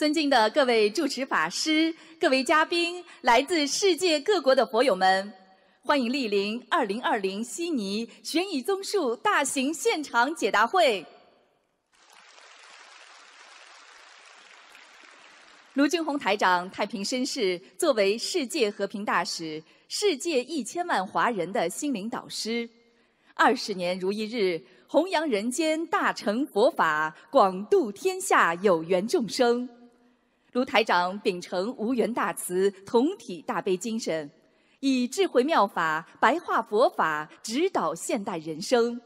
尊敬的各位主持法师、各位嘉宾、来自世界各国的佛友们，欢迎莅临2020悉尼悬疑综述大型现场解答会。卢俊宏台长，太平绅士，作为世界和平大使、世界一千万华人的心灵导师，二十年如一日，弘扬人间大乘佛法，广度天下有缘众生。卢台长秉承无缘大慈、同体大悲精神，以智慧妙法白话佛法指导现代人生，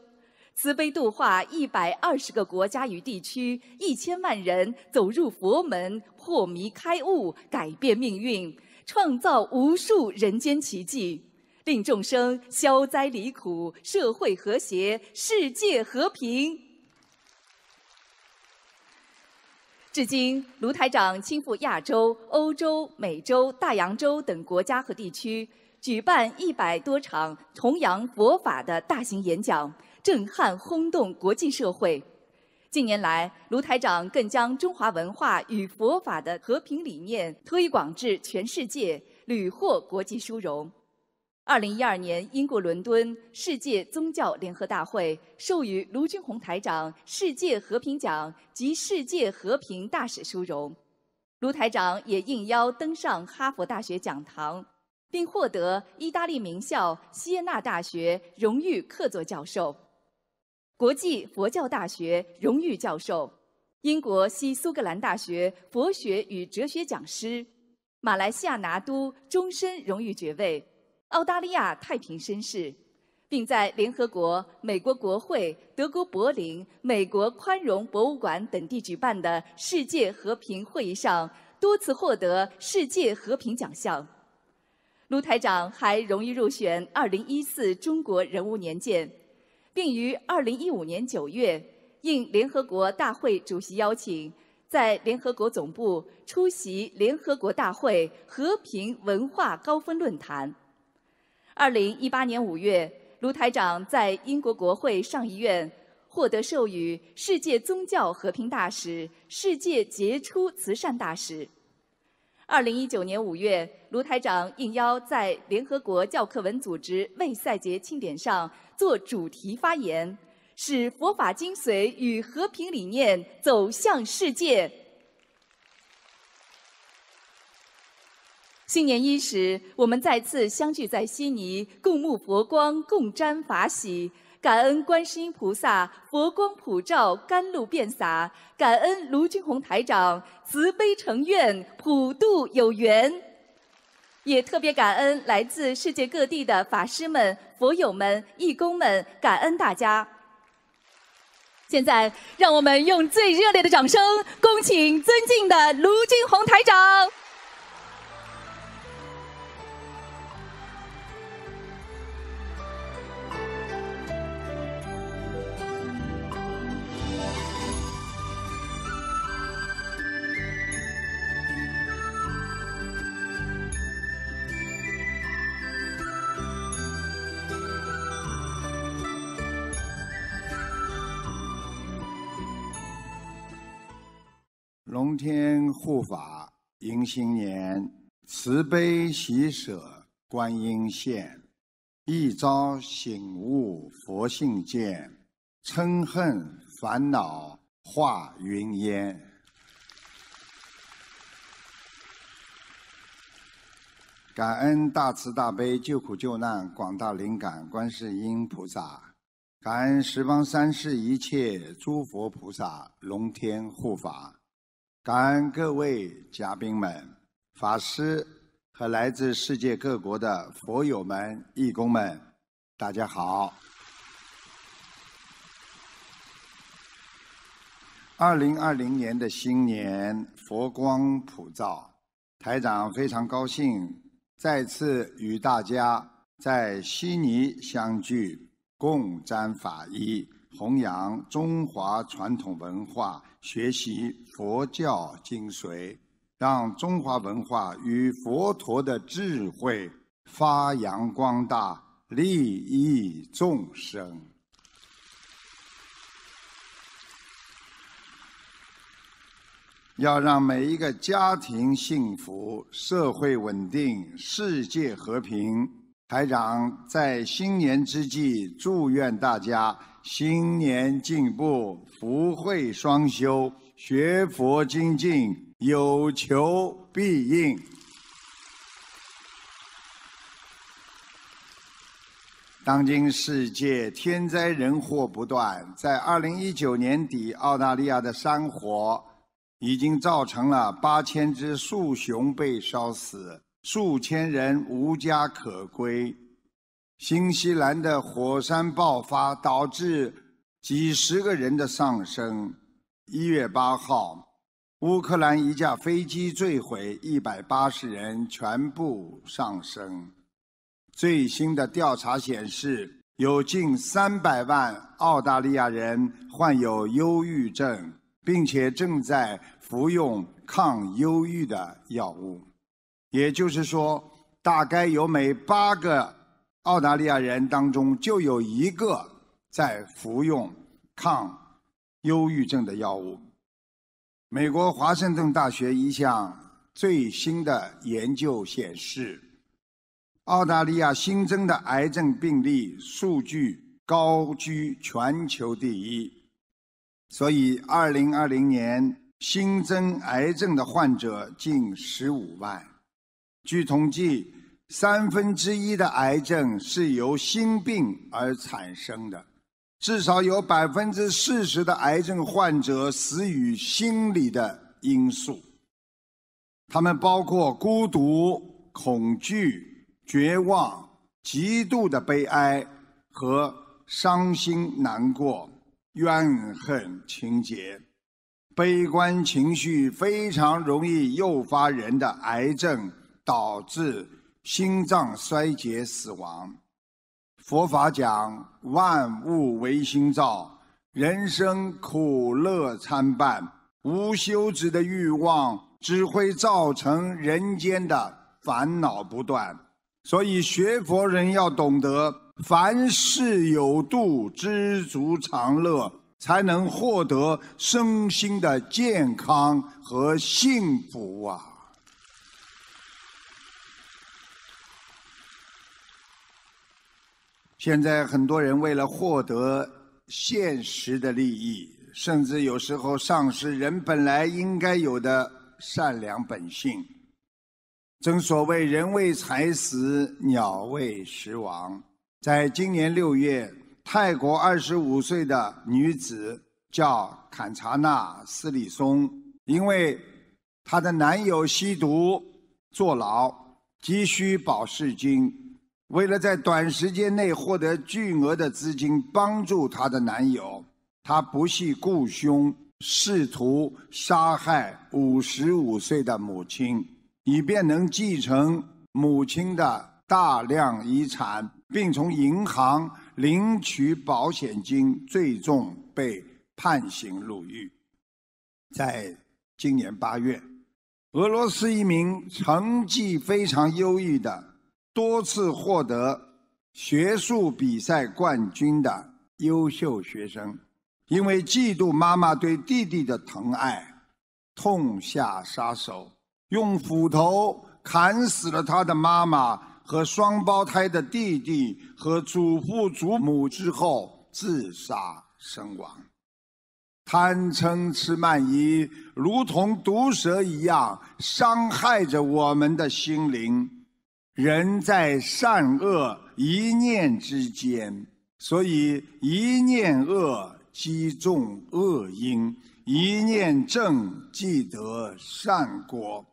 慈悲度化一百二十个国家与地区一千万人走入佛门，破迷开悟，改变命运，创造无数人间奇迹，令众生消灾离苦，社会和谐，世界和平。至今，卢台长亲赴亚洲、欧洲、美洲、大洋洲等国家和地区，举办一百多场弘扬佛法的大型演讲，震撼轰动国际社会。近年来，卢台长更将中华文化与佛法的和平理念推广至全世界，屡获国际殊荣。二零一二年，英国伦敦世界宗教联合大会授予卢军红台长“世界和平奖”及“世界和平大使”殊荣。卢台长也应邀登上哈佛大学讲堂，并获得意大利名校锡耶纳大学荣誉客座教授、国际佛教大学荣誉教授、英国西苏格兰大学佛学与哲学讲师、马来西亚拿督终身荣誉爵位。澳大利亚太平绅士，并在联合国、美国国会、德国柏林、美国宽容博物馆等地举办的世界和平会议上多次获得世界和平奖项。卢台长还荣誉入选二零一四中国人物年鉴，并于二零一五年九月应联合国大会主席邀请，在联合国总部出席联合国大会和平文化高峰论坛。二零一八年五月，卢台长在英国国会上议院获得授予“世界宗教和平大使”、“世界杰出慈善大使”。二零一九年五月，卢台长应邀在联合国教科文组织卫塞节庆典上做主题发言，使佛法精髓与和平理念走向世界。新年伊始，我们再次相聚在悉尼，共沐佛光，共沾法喜，感恩观世音菩萨佛光普照，甘露遍洒；感恩卢俊宏台长慈悲成愿，普渡有缘。也特别感恩来自世界各地的法师们、佛友们、义工们，感恩大家。现在，让我们用最热烈的掌声，恭请尊敬的卢俊宏台长。天护法迎新年，慈悲喜舍观音现，一朝醒悟佛性见，嗔恨烦恼化云烟。感恩大慈大悲救苦救难广大灵感观世音菩萨，感恩十方三世一切诸佛菩萨龙天护法。感恩各位嘉宾们、法师和来自世界各国的佛友们、义工们，大家好！二零二零年的新年，佛光普照，台长非常高兴，再次与大家在悉尼相聚，共沾法医。弘扬中华传统文化，学习佛教精髓，让中华文化与佛陀的智慧发扬光大，利益众生。要让每一个家庭幸福，社会稳定，世界和平。台长在新年之际，祝愿大家新年进步，福慧双修，学佛精进，有求必应。当今世界天灾人祸不断，在二零一九年底，澳大利亚的山火已经造成了八千只树熊被烧死。数千人无家可归，新西兰的火山爆发导致几十个人的丧生。一月八号，乌克兰一架飞机坠毁，一百八十人全部丧生。最新的调查显示，有近三百万澳大利亚人患有忧郁症，并且正在服用抗忧郁的药物。也就是说，大概有每八个澳大利亚人当中就有一个在服用抗忧郁症的药物。美国华盛顿大学一项最新的研究显示，澳大利亚新增的癌症病例数据高居全球第一，所以2020年新增癌症的患者近15万。据统计，三分之一的癌症是由心病而产生的，至少有百分之四十的癌症患者死于心理的因素。他们包括孤独、恐惧、绝望、极度的悲哀和伤心难过、怨恨、情结、悲观情绪，非常容易诱发人的癌症。导致心脏衰竭死亡。佛法讲万物唯心造，人生苦乐参半，无休止的欲望只会造成人间的烦恼不断。所以学佛人要懂得凡事有度，知足常乐，才能获得身心的健康和幸福啊。现在很多人为了获得现实的利益，甚至有时候丧失人本来应该有的善良本性。正所谓“人为财死，鸟为食亡”。在今年六月，泰国二十五岁的女子叫坎查纳斯里松，因为她的男友吸毒坐牢，急需保释金。为了在短时间内获得巨额的资金，帮助她的男友，她不惜雇凶，试图杀害五十五岁的母亲，以便能继承母亲的大量遗产，并从银行领取保险金，最终被判刑入狱。在今年八月，俄罗斯一名成绩非常优异的。多次获得学术比赛冠军的优秀学生，因为嫉妒妈妈对弟弟的疼爱，痛下杀手，用斧头砍死了他的妈妈和双胞胎的弟弟和祖父祖母之后自杀身亡。贪嗔痴慢疑如同毒蛇一样，伤害着我们的心灵。人在善恶一念之间，所以一念恶积重恶因，一念正即得善果。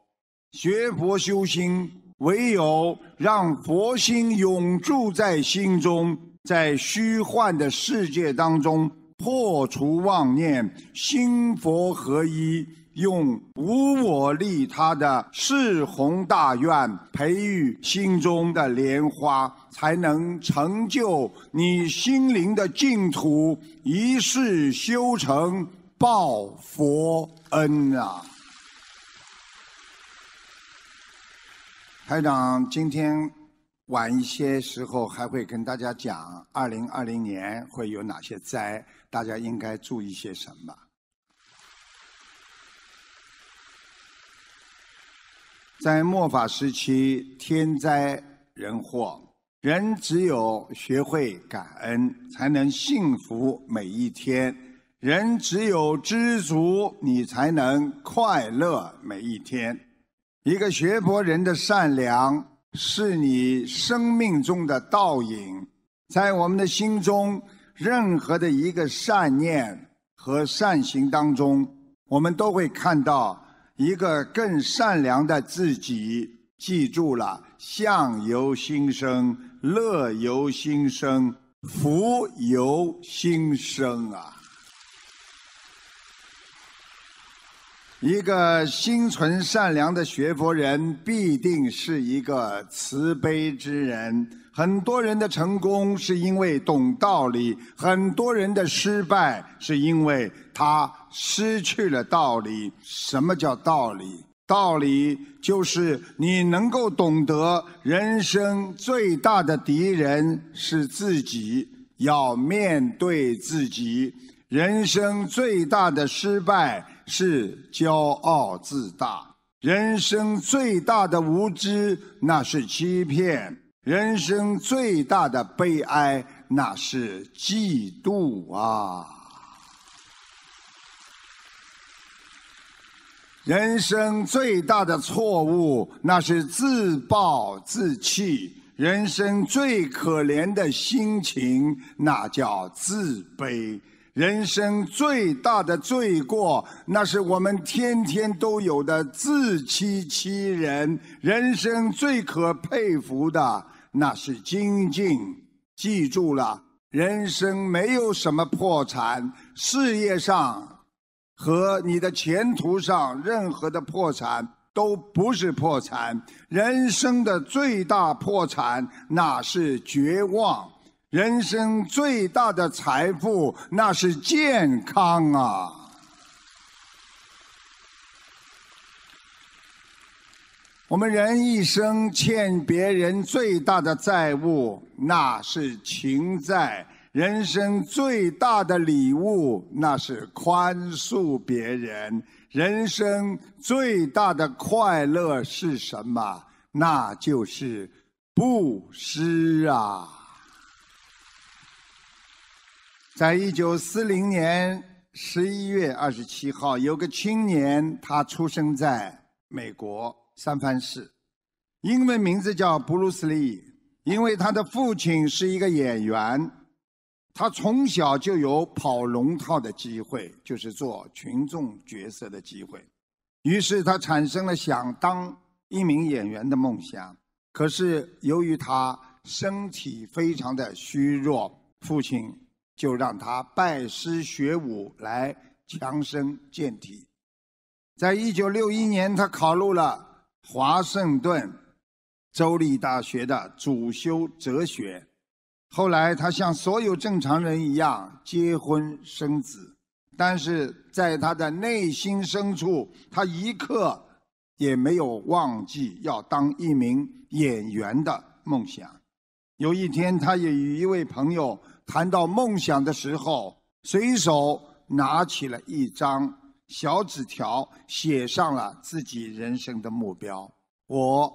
学佛修心，唯有让佛心永驻在心中，在虚幻的世界当中破除妄念，心佛合一。用无我利他的誓宏大愿，培育心中的莲花，才能成就你心灵的净土，一世修成报佛恩啊！台长，今天晚一些时候还会跟大家讲，二零二零年会有哪些灾，大家应该注意些什么。在末法时期，天灾人祸，人只有学会感恩，才能幸福每一天；人只有知足，你才能快乐每一天。一个学佛人的善良，是你生命中的倒影。在我们的心中，任何的一个善念和善行当中，我们都会看到。一个更善良的自己，记住了：相由心生，乐由心生，福由心生啊！一个心存善良的学佛人，必定是一个慈悲之人。很多人的成功是因为懂道理，很多人的失败是因为。他失去了道理。什么叫道理？道理就是你能够懂得，人生最大的敌人是自己，要面对自己；人生最大的失败是骄傲自大；人生最大的无知那是欺骗；人生最大的悲哀那是嫉妒啊。人生最大的错误，那是自暴自弃；人生最可怜的心情，那叫自卑；人生最大的罪过，那是我们天天都有的自欺欺人；人生最可佩服的，那是精进。记住了，人生没有什么破产，事业上。和你的前途上，任何的破产都不是破产。人生的最大破产，那是绝望；人生最大的财富，那是健康啊！我们人一生欠别人最大的债务，那是情债。人生最大的礼物，那是宽恕别人；人生最大的快乐是什么？那就是布施啊！在一九四零年十一月二十七号，有个青年，他出生在美国三藩市，英文名字叫布鲁斯利，因为他的父亲是一个演员。他从小就有跑龙套的机会，就是做群众角色的机会，于是他产生了想当一名演员的梦想。可是由于他身体非常的虚弱，父亲就让他拜师学武来强身健体。在一九六一年，他考入了华盛顿州立大学的主修哲学。后来，他像所有正常人一样结婚生子，但是在他的内心深处，他一刻也没有忘记要当一名演员的梦想。有一天，他也与一位朋友谈到梦想的时候，随手拿起了一张小纸条，写上了自己人生的目标：我，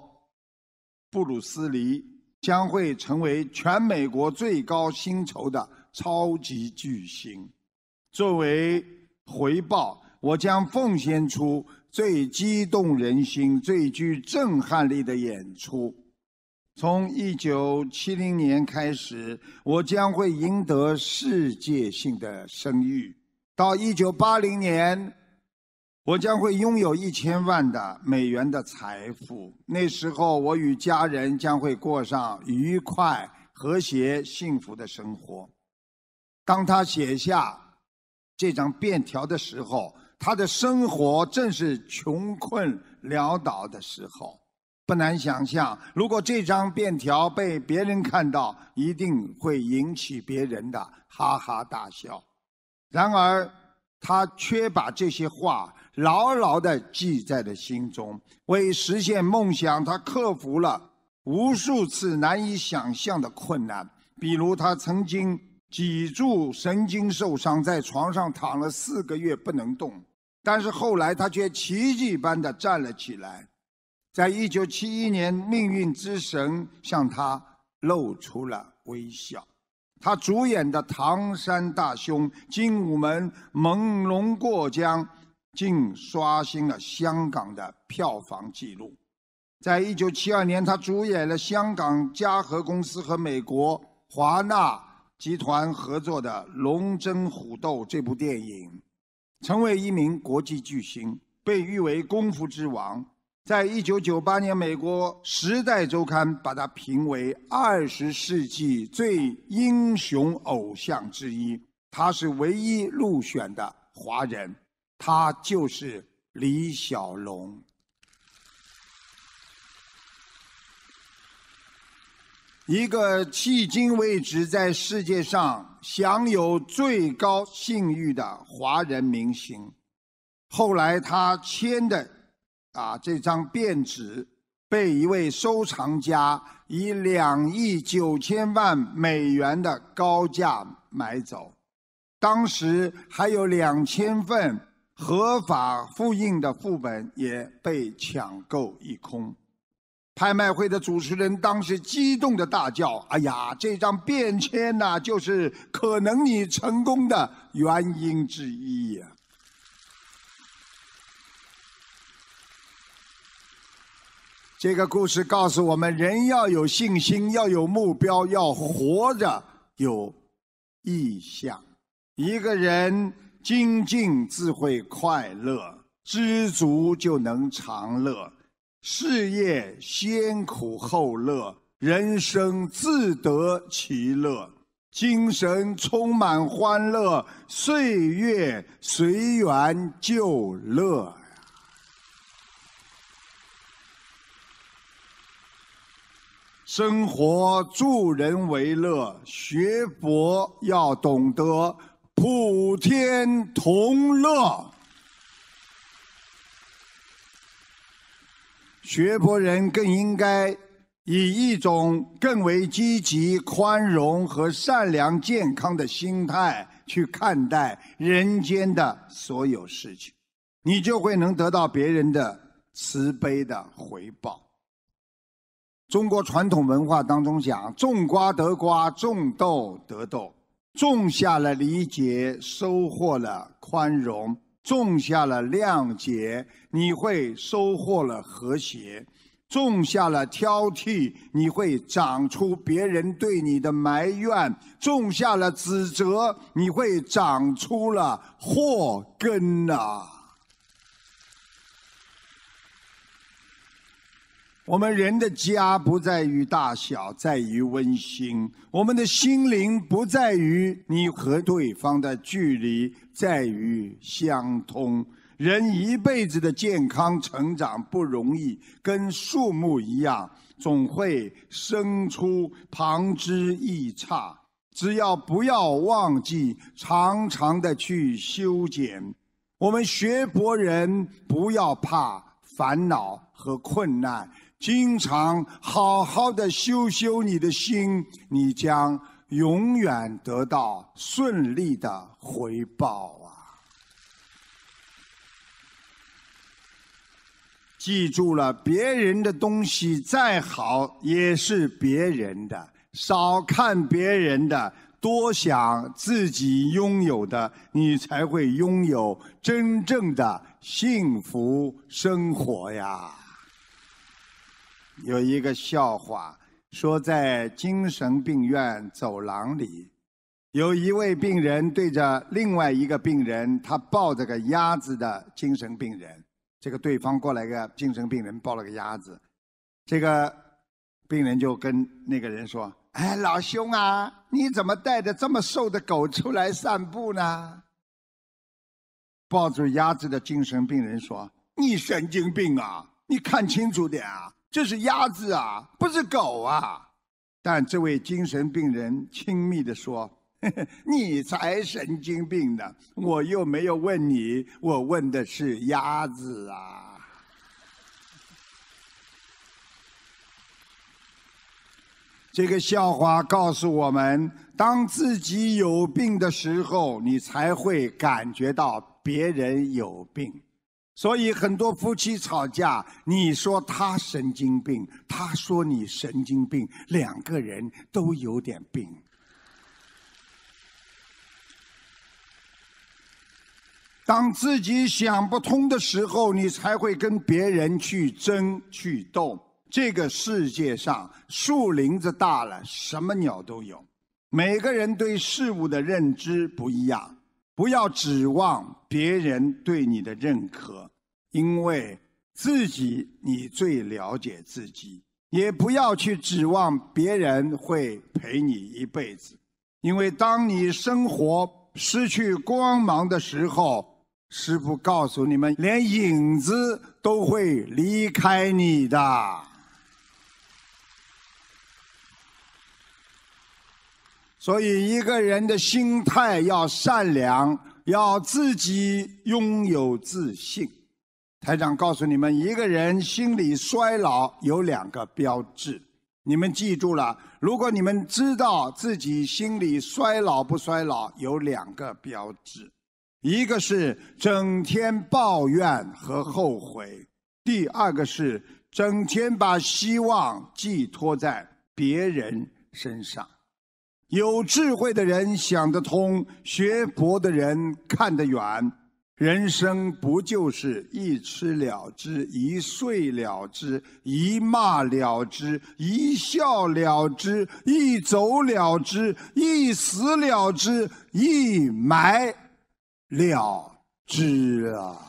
布鲁斯·李。将会成为全美国最高薪酬的超级巨星。作为回报，我将奉献出最激动人心、最具震撼力的演出。从一九七零年开始，我将会赢得世界性的声誉。到一九八零年。我将会拥有一千万的美元的财富。那时候，我与家人将会过上愉快、和谐、幸福的生活。当他写下这张便条的时候，他的生活正是穷困潦倒的时候。不难想象，如果这张便条被别人看到，一定会引起别人的哈哈大笑。然而，他却把这些话。牢牢地记在了心中。为实现梦想，他克服了无数次难以想象的困难，比如他曾经脊柱神经受伤，在床上躺了四个月不能动。但是后来他却奇迹般的站了起来，在一九七一年，命运之神向他露出了微笑。他主演的《唐山大兄》《精武门》《朦胧过江》。竟刷新了香港的票房纪录。在一九七二年，他主演了香港嘉禾公司和美国华纳集团合作的《龙争虎斗》这部电影，成为一名国际巨星，被誉为功夫之王。在一九九八年，美国《时代周刊》把他评为二十世纪最英雄偶像之一，他是唯一入选的华人。他就是李小龙，一个迄今为止在世界上享有最高信誉的华人明星。后来他签的啊这张便纸被一位收藏家以两亿九千万美元的高价买走，当时还有两千份。合法复印的副本也被抢购一空。拍卖会的主持人当时激动的大叫：“哎呀，这张便签呐，就是可能你成功的原因之一呀！”这个故事告诉我们：人要有信心，要有目标，要活着有意向。一个人。精进自会快乐，知足就能常乐，事业先苦后乐，人生自得其乐，精神充满欢乐，岁月随缘就乐，生活助人为乐，学佛要懂得。普天同乐，学佛人更应该以一种更为积极、宽容和善良、健康的心态去看待人间的所有事情，你就会能得到别人的慈悲的回报。中国传统文化当中讲：“种瓜得瓜，种豆得豆。”种下了理解，收获了宽容；种下了谅解，你会收获了和谐；种下了挑剔，你会长出别人对你的埋怨；种下了指责，你会长出了祸根呐。我们人的家不在于大小，在于温馨；我们的心灵不在于你和对方的距离，在于相通。人一辈子的健康成长不容易，跟树木一样，总会生出旁枝异杈。只要不要忘记，常常的去修剪。我们学佛人不要怕烦恼和困难。经常好好的修修你的心，你将永远得到顺利的回报啊！记住了，别人的东西再好也是别人的，少看别人的，多想自己拥有的，你才会拥有真正的幸福生活呀！有一个笑话，说在精神病院走廊里，有一位病人对着另外一个病人，他抱着个鸭子的精神病人。这个对方过来个精神病人，抱了个鸭子，这个病人就跟那个人说：“哎，老兄啊，你怎么带着这么瘦的狗出来散步呢？”抱住鸭子的精神病人说：“你神经病啊！你看清楚点啊！”这是鸭子啊，不是狗啊！但这位精神病人亲密地说：“ 你才神经病呢！我又没有问你，我问的是鸭子啊！”这个笑话告诉我们：当自己有病的时候，你才会感觉到别人有病。所以很多夫妻吵架，你说他神经病，他说你神经病，两个人都有点病。当自己想不通的时候，你才会跟别人去争去斗。这个世界上树林子大了，什么鸟都有，每个人对事物的认知不一样。不要指望别人对你的认可，因为自己你最了解自己。也不要去指望别人会陪你一辈子，因为当你生活失去光芒的时候，师父告诉你们，连影子都会离开你的。所以，一个人的心态要善良，要自己拥有自信。台长告诉你们，一个人心理衰老有两个标志，你们记住了。如果你们知道自己心理衰老不衰老，有两个标志：一个是整天抱怨和后悔；第二个是整天把希望寄托在别人身上。有智慧的人想得通，学佛的人看得远。人生不就是一吃了之，一睡了之，一骂了之，一笑了之，一走了之，一死了之，一埋了之啊！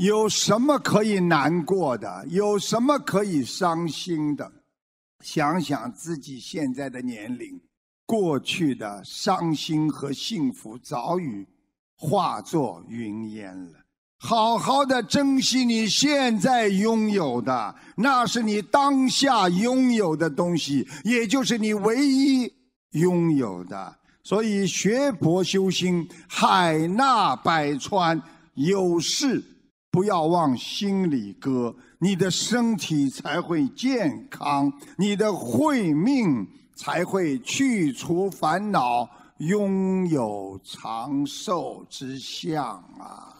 有什么可以难过的？有什么可以伤心的？想想自己现在的年龄，过去的伤心和幸福早已化作云烟了。好好的珍惜你现在拥有的，那是你当下拥有的东西，也就是你唯一拥有的。所以学佛修心，海纳百川，有事。不要往心里搁，你的身体才会健康，你的慧命才会去除烦恼，拥有长寿之相啊！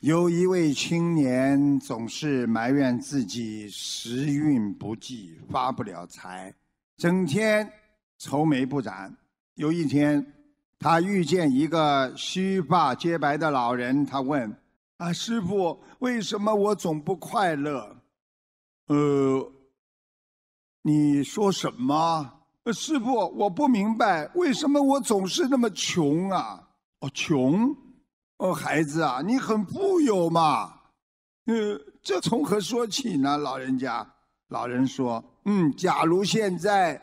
有一位青年总是埋怨自己时运不济，发不了财，整天愁眉不展。有一天，他遇见一个须发皆白的老人，他问：“啊，师傅，为什么我总不快乐？”“呃，你说什么？”“呃，师傅，我不明白，为什么我总是那么穷啊？”“哦，穷？哦，孩子啊，你很富有嘛。”“呃，这从何说起呢？”老人家老人说：“嗯，假如现在……”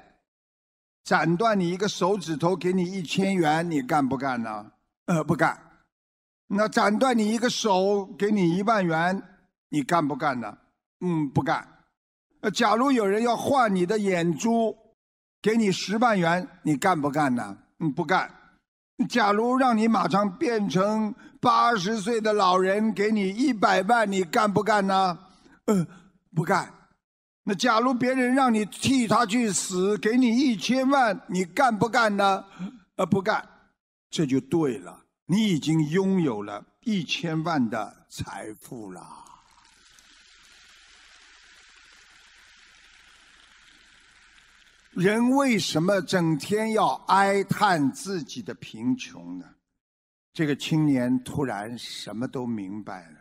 斩断你一个手指头，给你一千元，你干不干呢？呃，不干。那斩断你一个手，给你一万元，你干不干呢？嗯，不干。假如有人要换你的眼珠，给你十万元，你干不干呢？嗯，不干。假如让你马上变成八十岁的老人，给你一百万，你干不干呢？嗯，不干。那假如别人让你替他去死，给你一千万，你干不干呢？啊，不干，这就对了。你已经拥有了一千万的财富了。人为什么整天要哀叹自己的贫穷呢？这个青年突然什么都明白了。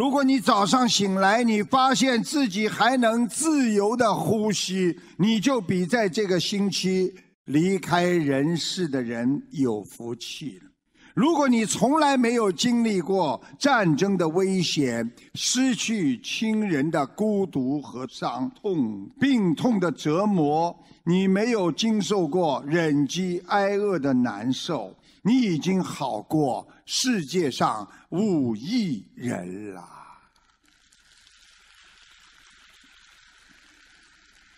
如果你早上醒来，你发现自己还能自由的呼吸，你就比在这个星期离开人世的人有福气了。如果你从来没有经历过战争的危险、失去亲人的孤独和伤痛、病痛的折磨，你没有经受过忍饥挨饿的难受，你已经好过。世界上五亿人啦！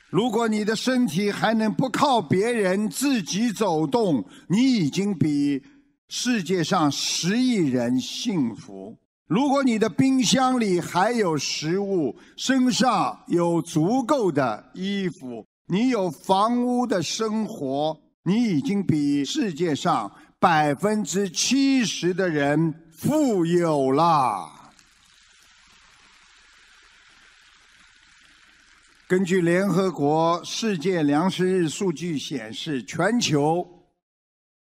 如果你的身体还能不靠别人自己走动，你已经比世界上十亿人幸福。如果你的冰箱里还有食物，身上有足够的衣服，你有房屋的生活，你已经比世界上。百分之七十的人富有了。根据联合国世界粮食日数据显示，全球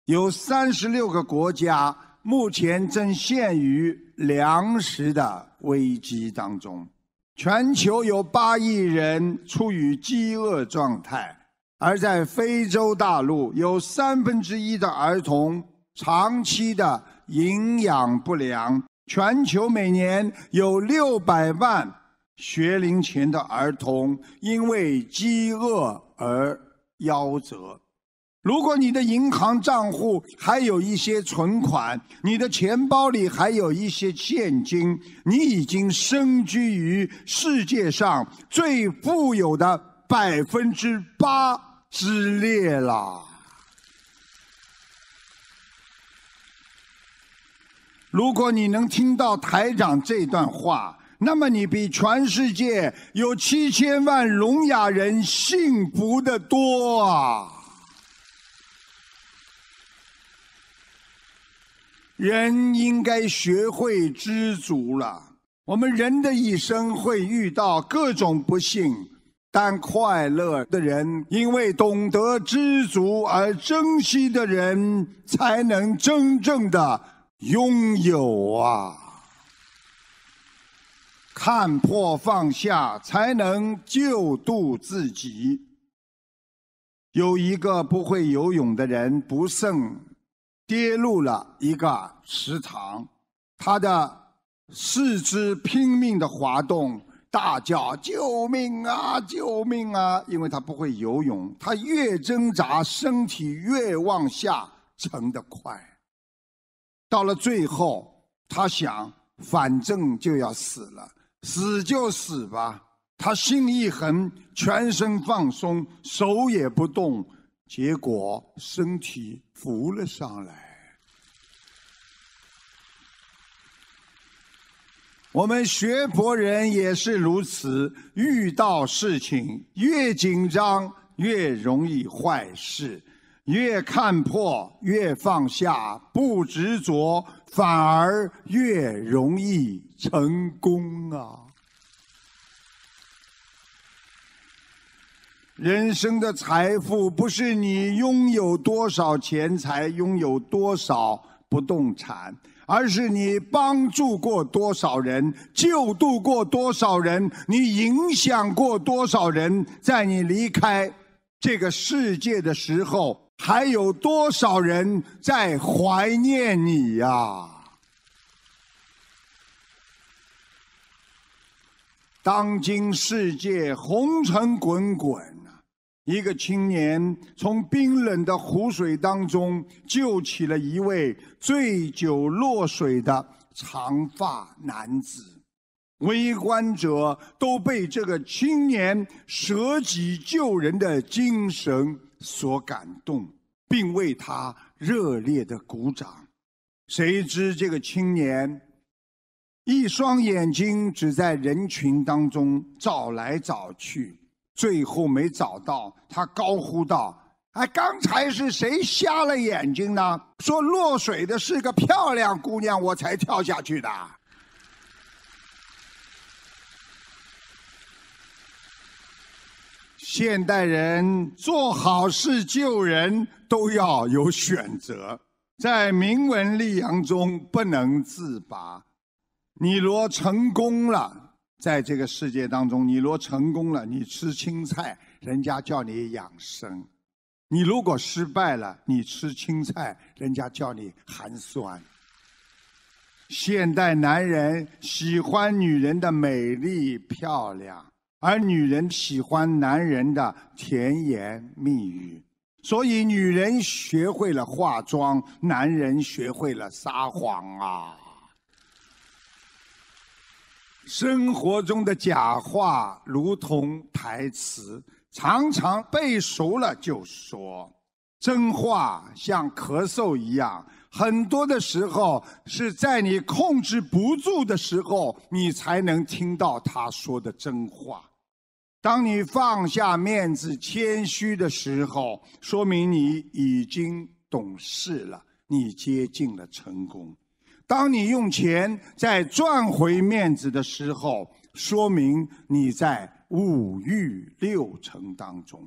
有三十六个国家目前正陷于粮食的危机当中，全球有八亿人处于饥饿状态。而在非洲大陆，有三分之一的儿童长期的营养不良。全球每年有六百万学龄前的儿童因为饥饿而夭折。如果你的银行账户还有一些存款，你的钱包里还有一些现金，你已经身居于世界上最富有的。百分之八之列啦。如果你能听到台长这段话，那么你比全世界有七千万聋哑人幸福的多啊！人应该学会知足了。我们人的一生会遇到各种不幸。但快乐的人，因为懂得知足而珍惜的人，才能真正的拥有啊！看破放下，才能救度自己。有一个不会游泳的人，不慎跌入了一个池塘，他的四肢拼命的滑动。大叫：“救命啊！救命啊！”因为他不会游泳，他越挣扎，身体越往下沉得快。到了最后，他想，反正就要死了，死就死吧。他心一横，全身放松，手也不动，结果身体浮了上来。我们学佛人也是如此，遇到事情越紧张越容易坏事，越看破越放下，不执着反而越容易成功啊！人生的财富不是你拥有多少钱财，拥有多少不动产。而是你帮助过多少人，救度过多少人，你影响过多少人，在你离开这个世界的时候，还有多少人在怀念你呀？当今世界，红尘滚滚。一个青年从冰冷的湖水当中救起了一位醉酒落水的长发男子，围观者都被这个青年舍己救人的精神所感动，并为他热烈的鼓掌。谁知这个青年一双眼睛只在人群当中找来找去。最后没找到，他高呼道：“哎，刚才是谁瞎了眼睛呢？说落水的是个漂亮姑娘，我才跳下去的。”现代人做好事救人，都要有选择。在铭文力扬中不能自拔，你若成功了。在这个世界当中，你若成功了，你吃青菜，人家叫你养生；你如果失败了，你吃青菜，人家叫你寒酸。现代男人喜欢女人的美丽漂亮，而女人喜欢男人的甜言蜜语。所以，女人学会了化妆，男人学会了撒谎啊。生活中的假话如同台词，常常背熟了就说；真话像咳嗽一样，很多的时候是在你控制不住的时候，你才能听到他说的真话。当你放下面子、谦虚的时候，说明你已经懂事了，你接近了成功。当你用钱在赚回面子的时候，说明你在五欲六尘当中；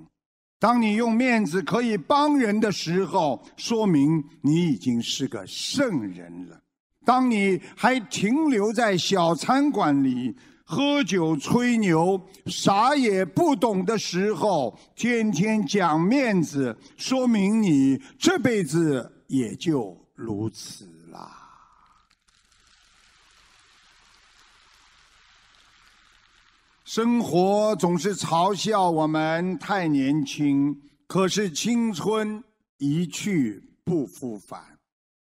当你用面子可以帮人的时候，说明你已经是个圣人了；当你还停留在小餐馆里喝酒吹牛、啥也不懂的时候，天天讲面子，说明你这辈子也就如此。生活总是嘲笑我们太年轻，可是青春一去不复返。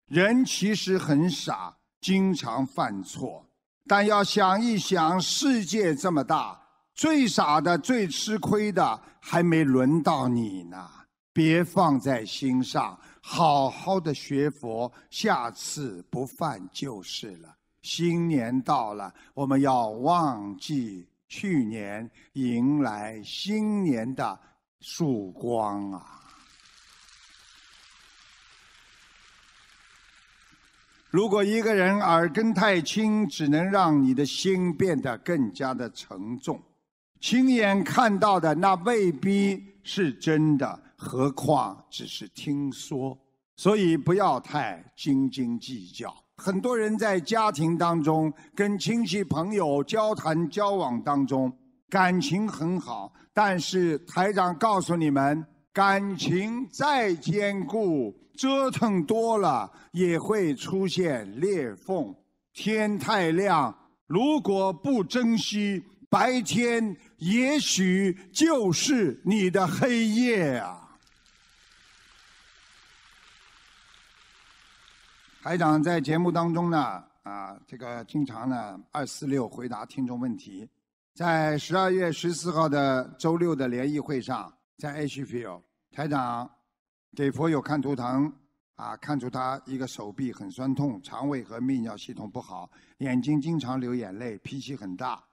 人其实很傻，经常犯错，但要想一想，世界这么大，最傻的、最吃亏的还没轮到你呢，别放在心上，好好的学佛，下次不犯就是了。新年到了，我们要忘记。去年迎来新年的曙光啊！如果一个人耳根太轻，只能让你的心变得更加的沉重。亲眼看到的那未必是真的，何况只是听说，所以不要太斤斤计较。很多人在家庭当中、跟亲戚朋友交谈交往当中，感情很好，但是台长告诉你们，感情再坚固，折腾多了也会出现裂缝。天太亮，如果不珍惜白天，也许就是你的黑夜啊。台长在节目当中呢，啊，这个经常呢二四六回答听众问题。在十二月十四号的周六的联谊会上，在 H Field，台长给佛友看图腾，啊，看出他一个手臂很酸痛，肠胃和泌尿系统不好，眼睛经常流眼泪，脾气很大。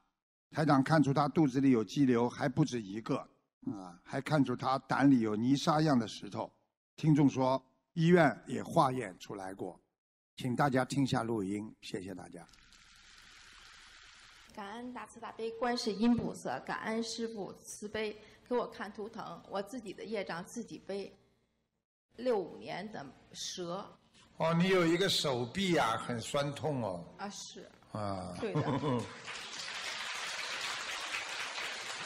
台长看出他肚子里有肌瘤，还不止一个，啊，还看出他胆里有泥沙样的石头。听众说，医院也化验出来过。请大家听下录音，谢谢大家。感恩大慈大悲观世音菩萨，感恩师父慈悲给我看图腾，我自己的业障自己背。六五年的蛇。哦，你有一个手臂呀，很酸痛哦。啊，是。啊。对的。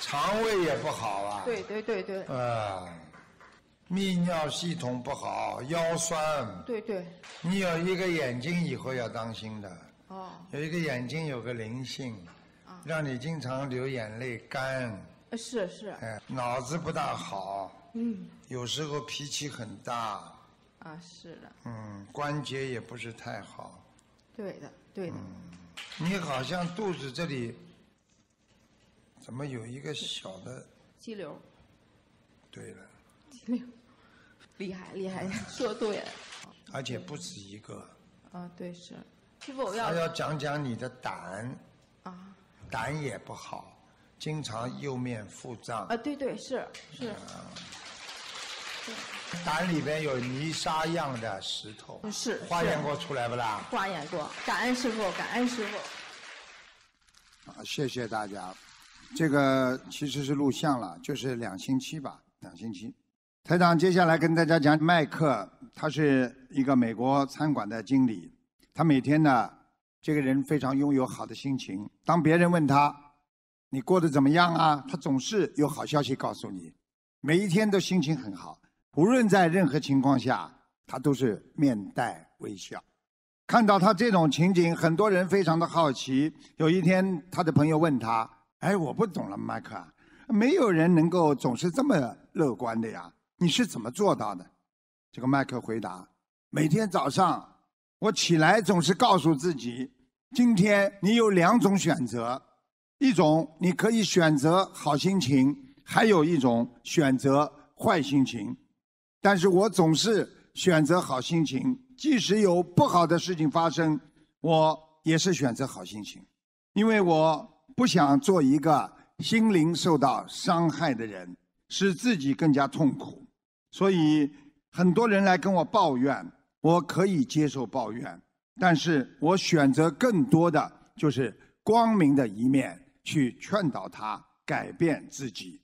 肠胃也不好啊。对对对对。啊。泌尿系统不好，腰酸。对对。你有一个眼睛以后要当心的。哦。有一个眼睛有个灵性，让你经常流眼泪干。是是。哎，脑子不大好。嗯。有时候脾气很大。啊，是的。嗯，关节也不是太好。对的，对的。嗯。你好像肚子这里，怎么有一个小的？肌瘤。对了。肌瘤。厉害，厉害，说对，而且不止一个。啊，对，是师傅，我要。他要讲讲你的胆。啊。胆也不好，经常右面腹胀。啊，对对是是。胆里边有泥沙样的石头。是。化验过出来不啦？化验过，感恩师傅，感恩师傅。啊，谢谢大家。这个其实是录像了，就是两星期吧，两星期。台长，接下来跟大家讲，麦克他是一个美国餐馆的经理。他每天呢，这个人非常拥有好的心情。当别人问他你过得怎么样啊，他总是有好消息告诉你，每一天都心情很好。无论在任何情况下，他都是面带微笑。看到他这种情景，很多人非常的好奇。有一天，他的朋友问他：“哎，我不懂了，麦克，没有人能够总是这么乐观的呀。”你是怎么做到的？这个麦克回答：“每天早上我起来，总是告诉自己，今天你有两种选择，一种你可以选择好心情，还有一种选择坏心情。但是我总是选择好心情，即使有不好的事情发生，我也是选择好心情，因为我不想做一个心灵受到伤害的人，使自己更加痛苦。”所以很多人来跟我抱怨，我可以接受抱怨，但是我选择更多的就是光明的一面去劝导他改变自己。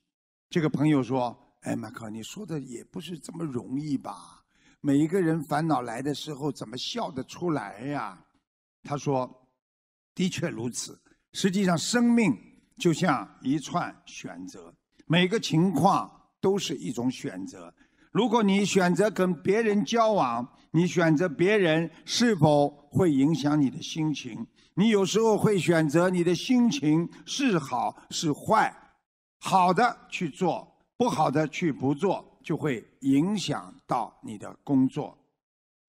这个朋友说：“哎，马克，你说的也不是这么容易吧？每一个人烦恼来的时候，怎么笑得出来呀？”他说：“的确如此。实际上，生命就像一串选择，每个情况都是一种选择。”如果你选择跟别人交往，你选择别人是否会影响你的心情？你有时候会选择你的心情是好是坏，好的去做，不好的去不做，就会影响到你的工作。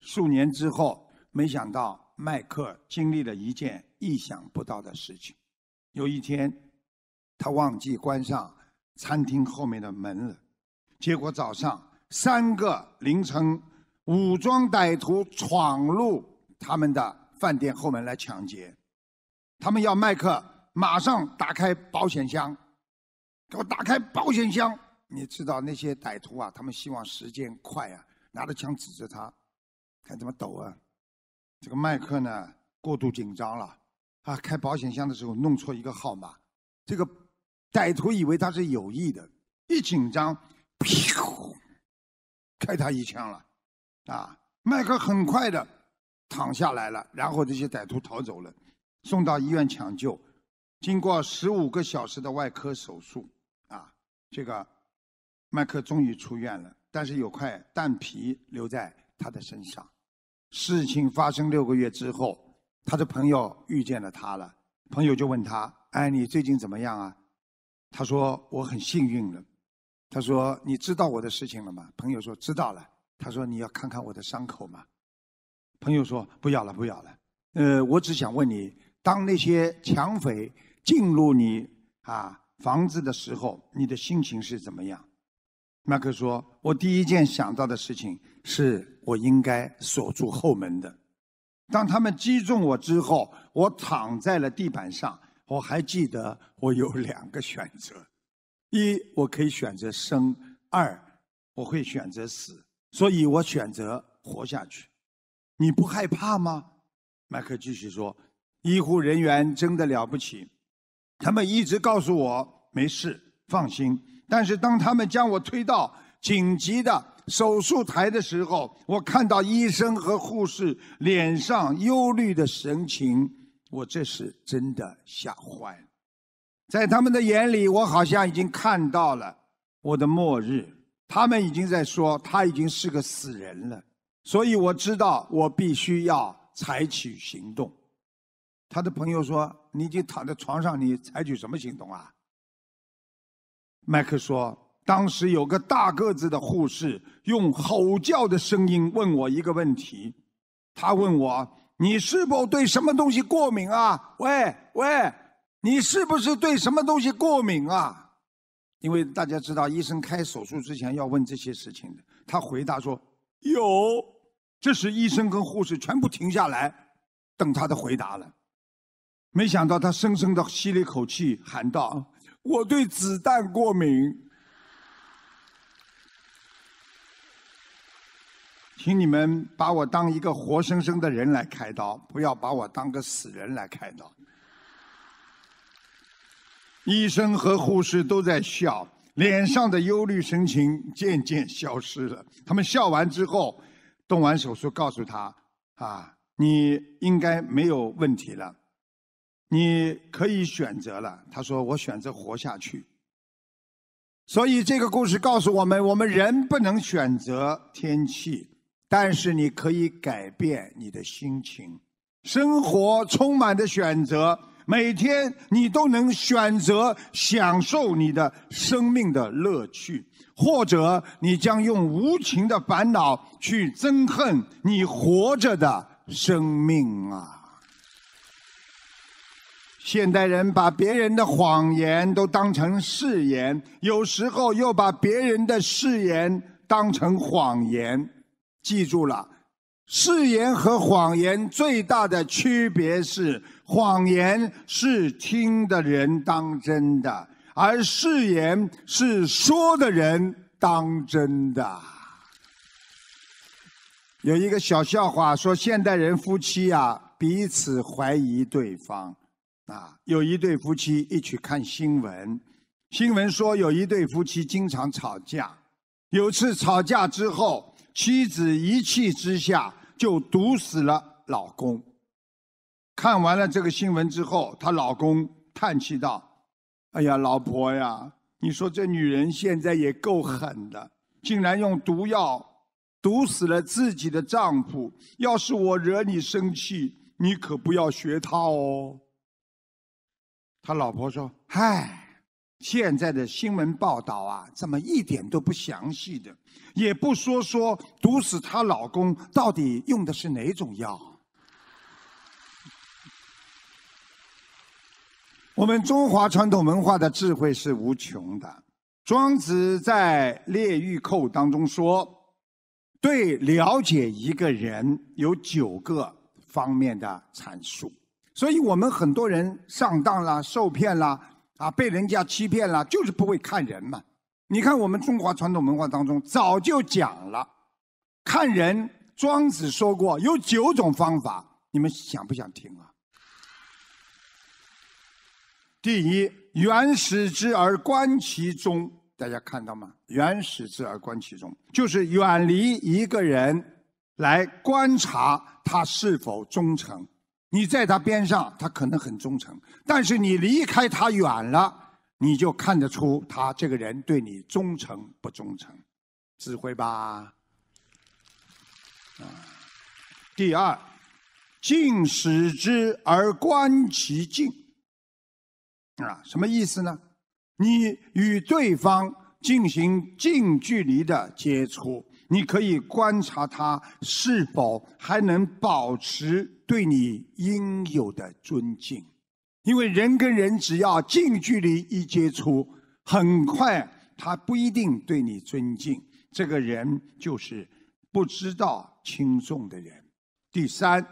数年之后，没想到麦克经历了一件意想不到的事情。有一天，他忘记关上餐厅后面的门了，结果早上。三个凌晨，武装歹徒闯入他们的饭店后门来抢劫，他们要麦克马上打开保险箱，给我打开保险箱！你知道那些歹徒啊，他们希望时间快啊，拿着枪指着他，看怎么抖啊！这个麦克呢，过度紧张了，啊，开保险箱的时候弄错一个号码，这个歹徒以为他是有意的，一紧张，噗。开他一枪了，啊！麦克很快的躺下来了，然后这些歹徒逃走了，送到医院抢救。经过十五个小时的外科手术，啊，这个麦克终于出院了，但是有块蛋皮留在他的身上。事情发生六个月之后，他的朋友遇见了他了。朋友就问他：“哎，你最近怎么样啊？”他说：“我很幸运了。”他说：“你知道我的事情了吗？”朋友说：“知道了。”他说：“你要看看我的伤口吗？”朋友说：“不要了，不要了。”呃，我只想问你：当那些强匪进入你啊房子的时候，你的心情是怎么样？麦克说：“我第一件想到的事情是我应该锁住后门的。当他们击中我之后，我躺在了地板上。我还记得我有两个选择。”一，我可以选择生；二，我会选择死。所以我选择活下去。你不害怕吗？麦克继续说：“医护人员真的了不起，他们一直告诉我没事，放心。但是当他们将我推到紧急的手术台的时候，我看到医生和护士脸上忧虑的神情，我这时真的吓坏了。”在他们的眼里，我好像已经看到了我的末日。他们已经在说他已经是个死人了，所以我知道我必须要采取行动。他的朋友说：“你就躺在床上，你采取什么行动啊？”麦克说：“当时有个大个子的护士用吼叫的声音问我一个问题，他问我：‘你是否对什么东西过敏啊？’喂喂。”你是不是对什么东西过敏啊？因为大家知道，医生开手术之前要问这些事情的。他回答说：“有。”这时，医生跟护士全部停下来等他的回答了。没想到，他深深的吸了一口气，喊道：“我对子弹过敏，请你们把我当一个活生生的人来开刀，不要把我当个死人来开刀。”医生和护士都在笑，脸上的忧虑神情渐渐消失了。他们笑完之后，动完手术，告诉他：“啊，你应该没有问题了，你可以选择了。”他说：“我选择活下去。”所以这个故事告诉我们：我们人不能选择天气，但是你可以改变你的心情。生活充满着选择。每天，你都能选择享受你的生命的乐趣，或者你将用无情的烦恼去憎恨你活着的生命啊！现代人把别人的谎言都当成誓言，有时候又把别人的誓言当成谎言。记住了，誓言和谎言最大的区别是。谎言是听的人当真的，而誓言是说的人当真的。有一个小笑话，说现代人夫妻呀彼此怀疑对方。啊，有一对夫妻一起看新闻，新闻说有一对夫妻经常吵架，有次吵架之后，妻子一气之下就毒死了老公。看完了这个新闻之后，她老公叹气道：“哎呀，老婆呀，你说这女人现在也够狠的，竟然用毒药毒死了自己的丈夫。要是我惹你生气，你可不要学她哦。”他老婆说：“嗨，现在的新闻报道啊，怎么一点都不详细的，也不说说毒死她老公到底用的是哪种药。”我们中华传统文化的智慧是无穷的。庄子在《列玉寇》当中说，对了解一个人有九个方面的阐述。所以我们很多人上当了、受骗了啊，被人家欺骗了，就是不会看人嘛。你看，我们中华传统文化当中早就讲了，看人，庄子说过有九种方法，你们想不想听啊？第一，远始之而观其中，大家看到吗？远始之而观其中，就是远离一个人来观察他是否忠诚。你在他边上，他可能很忠诚；但是你离开他远了，你就看得出他这个人对你忠诚不忠诚。智慧吧？啊，第二，近使之而观其境。啊，什么意思呢？你与对方进行近距离的接触，你可以观察他是否还能保持对你应有的尊敬。因为人跟人只要近距离一接触，很快他不一定对你尊敬。这个人就是不知道轻重的人。第三，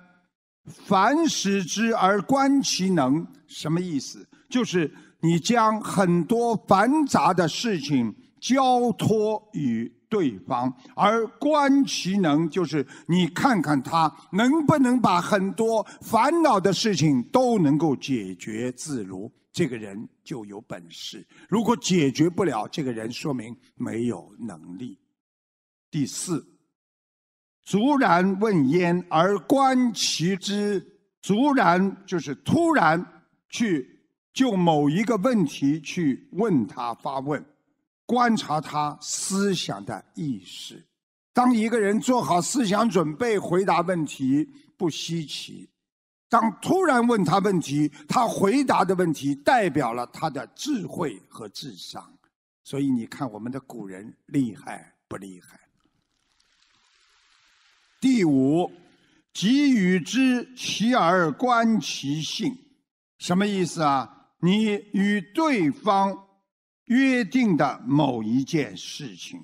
凡使之而观其能，什么意思？就是你将很多繁杂的事情交托于对方，而观其能，就是你看看他能不能把很多烦恼的事情都能够解决自如，这个人就有本事。如果解决不了，这个人说明没有能力。第四，卒然问焉而观其之卒然，就是突然去。就某一个问题去问他发问，观察他思想的意识。当一个人做好思想准备回答问题不稀奇，当突然问他问题，他回答的问题代表了他的智慧和智商。所以你看我们的古人厉害不厉害？第五，给予之其而观其性，什么意思啊？你与对方约定的某一件事情，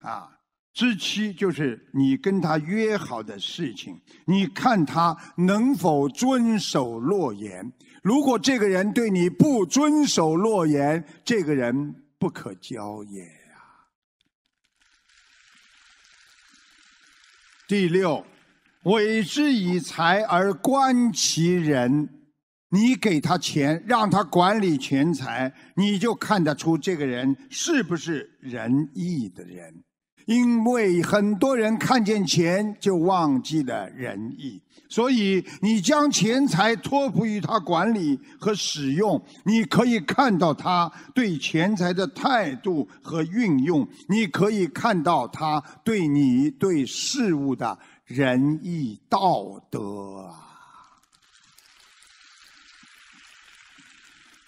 啊，之期就是你跟他约好的事情，你看他能否遵守诺言。如果这个人对你不遵守诺言，这个人不可交也呀。第六，委之以财而观其人。你给他钱，让他管理钱财，你就看得出这个人是不是仁义的人。因为很多人看见钱就忘记了仁义，所以你将钱财托付于他管理和使用，你可以看到他对钱财的态度和运用，你可以看到他对你对事物的仁义道德啊。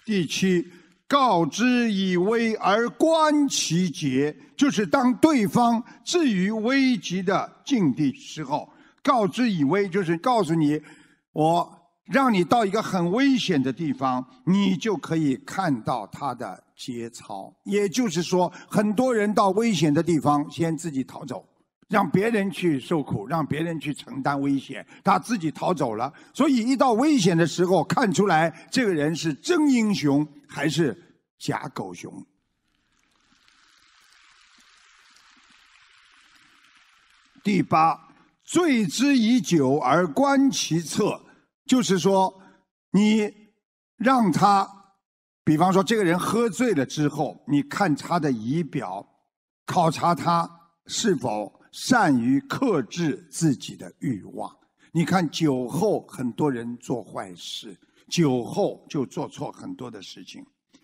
第七，告之以危而观其节，就是当对方置于危急的境地时候，告之以危，就是告诉你，我让你到一个很危险的地方，你就可以看到他的节操。也就是说，很多人到危险的地方，先自己逃走。让别人去受苦，让别人去承担危险，他自己逃走了。所以，一到危险的时候，看出来这个人是真英雄还是假狗熊。第八，醉之以酒而观其策，就是说，你让他，比方说，这个人喝醉了之后，你看他的仪表，考察他是否。善于克制自己的欲望。你看，酒后很多人做坏事，酒后就做错很多的事情。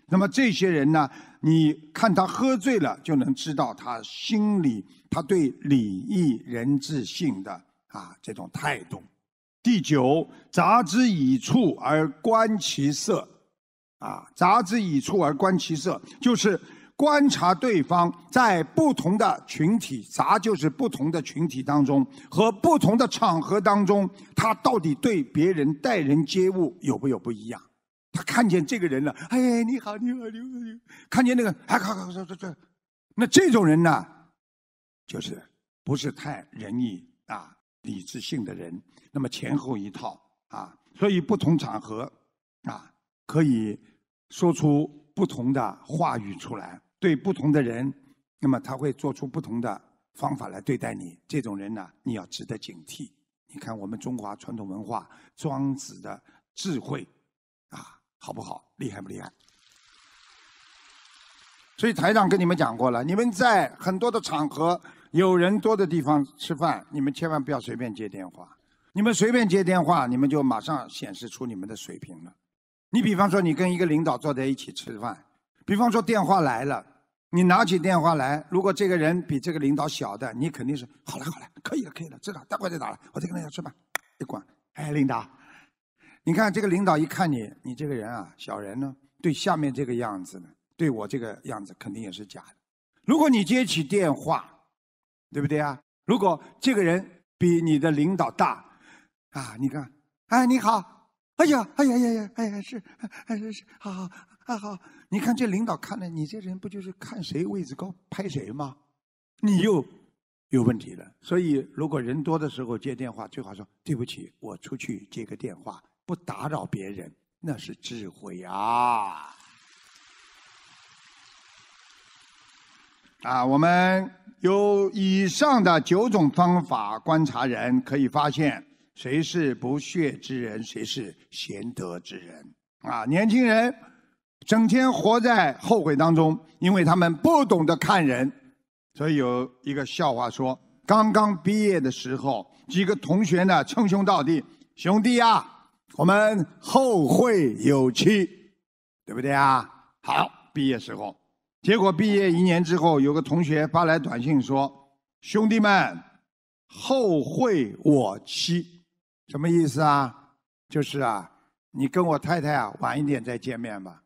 那么这些人呢？你看他喝醉了，就能知道他心里他对礼义仁智性的啊这种态度。第九，杂之以处而观其色，啊，杂之以处而观其色，就是。观察对方在不同的群体，啥就是不同的群体当中，和不同的场合当中，他到底对别人待人接物有没有不一样？他看见这个人了，哎，你好，你好，你好，你好；看见那个，哎，好，好，好，好，好。那这种人呢，就是不是太仁义啊、理智性的人。那么前后一套啊，所以不同场合啊，可以说出不同的话语出来。对不同的人，那么他会做出不同的方法来对待你。这种人呢，你要值得警惕。你看我们中华传统文化，庄子的智慧，啊，好不好？厉害不厉害？所以台长跟你们讲过了，你们在很多的场合，有人多的地方吃饭，你们千万不要随便接电话。你们随便接电话，你们就马上显示出你们的水平了。你比方说，你跟一个领导坐在一起吃饭，比方说电话来了。你拿起电话来，如果这个人比这个领导小的，你肯定是好了好了，可以了可以了，知道，待会再打了，我再跟他家说吧，别管。哎，领导，你看这个领导一看你，你这个人啊，小人呢，对下面这个样子呢，对我这个样子肯定也是假的。如果你接起电话，对不对啊？如果这个人比你的领导大，啊，你看，哎，你好，哎呀，哎呀呀呀，哎呀，是，哎是是，好好。好，你看这领导看了你这人不就是看谁位置高拍谁吗？你又有问题了。所以，如果人多的时候接电话，最好说对不起，我出去接个电话，不打扰别人，那是智慧啊！啊，我们有以上的九种方法观察人，可以发现谁是不屑之人，谁是贤德之人。啊，年轻人。整天活在后悔当中，因为他们不懂得看人。所以有一个笑话说：刚刚毕业的时候，几个同学呢称兄道弟，兄弟啊，我们后会有期，对不对啊？好，毕业时候，结果毕业一年之后，有个同学发来短信说：“兄弟们，后会我期，什么意思啊？就是啊，你跟我太太啊晚一点再见面吧。”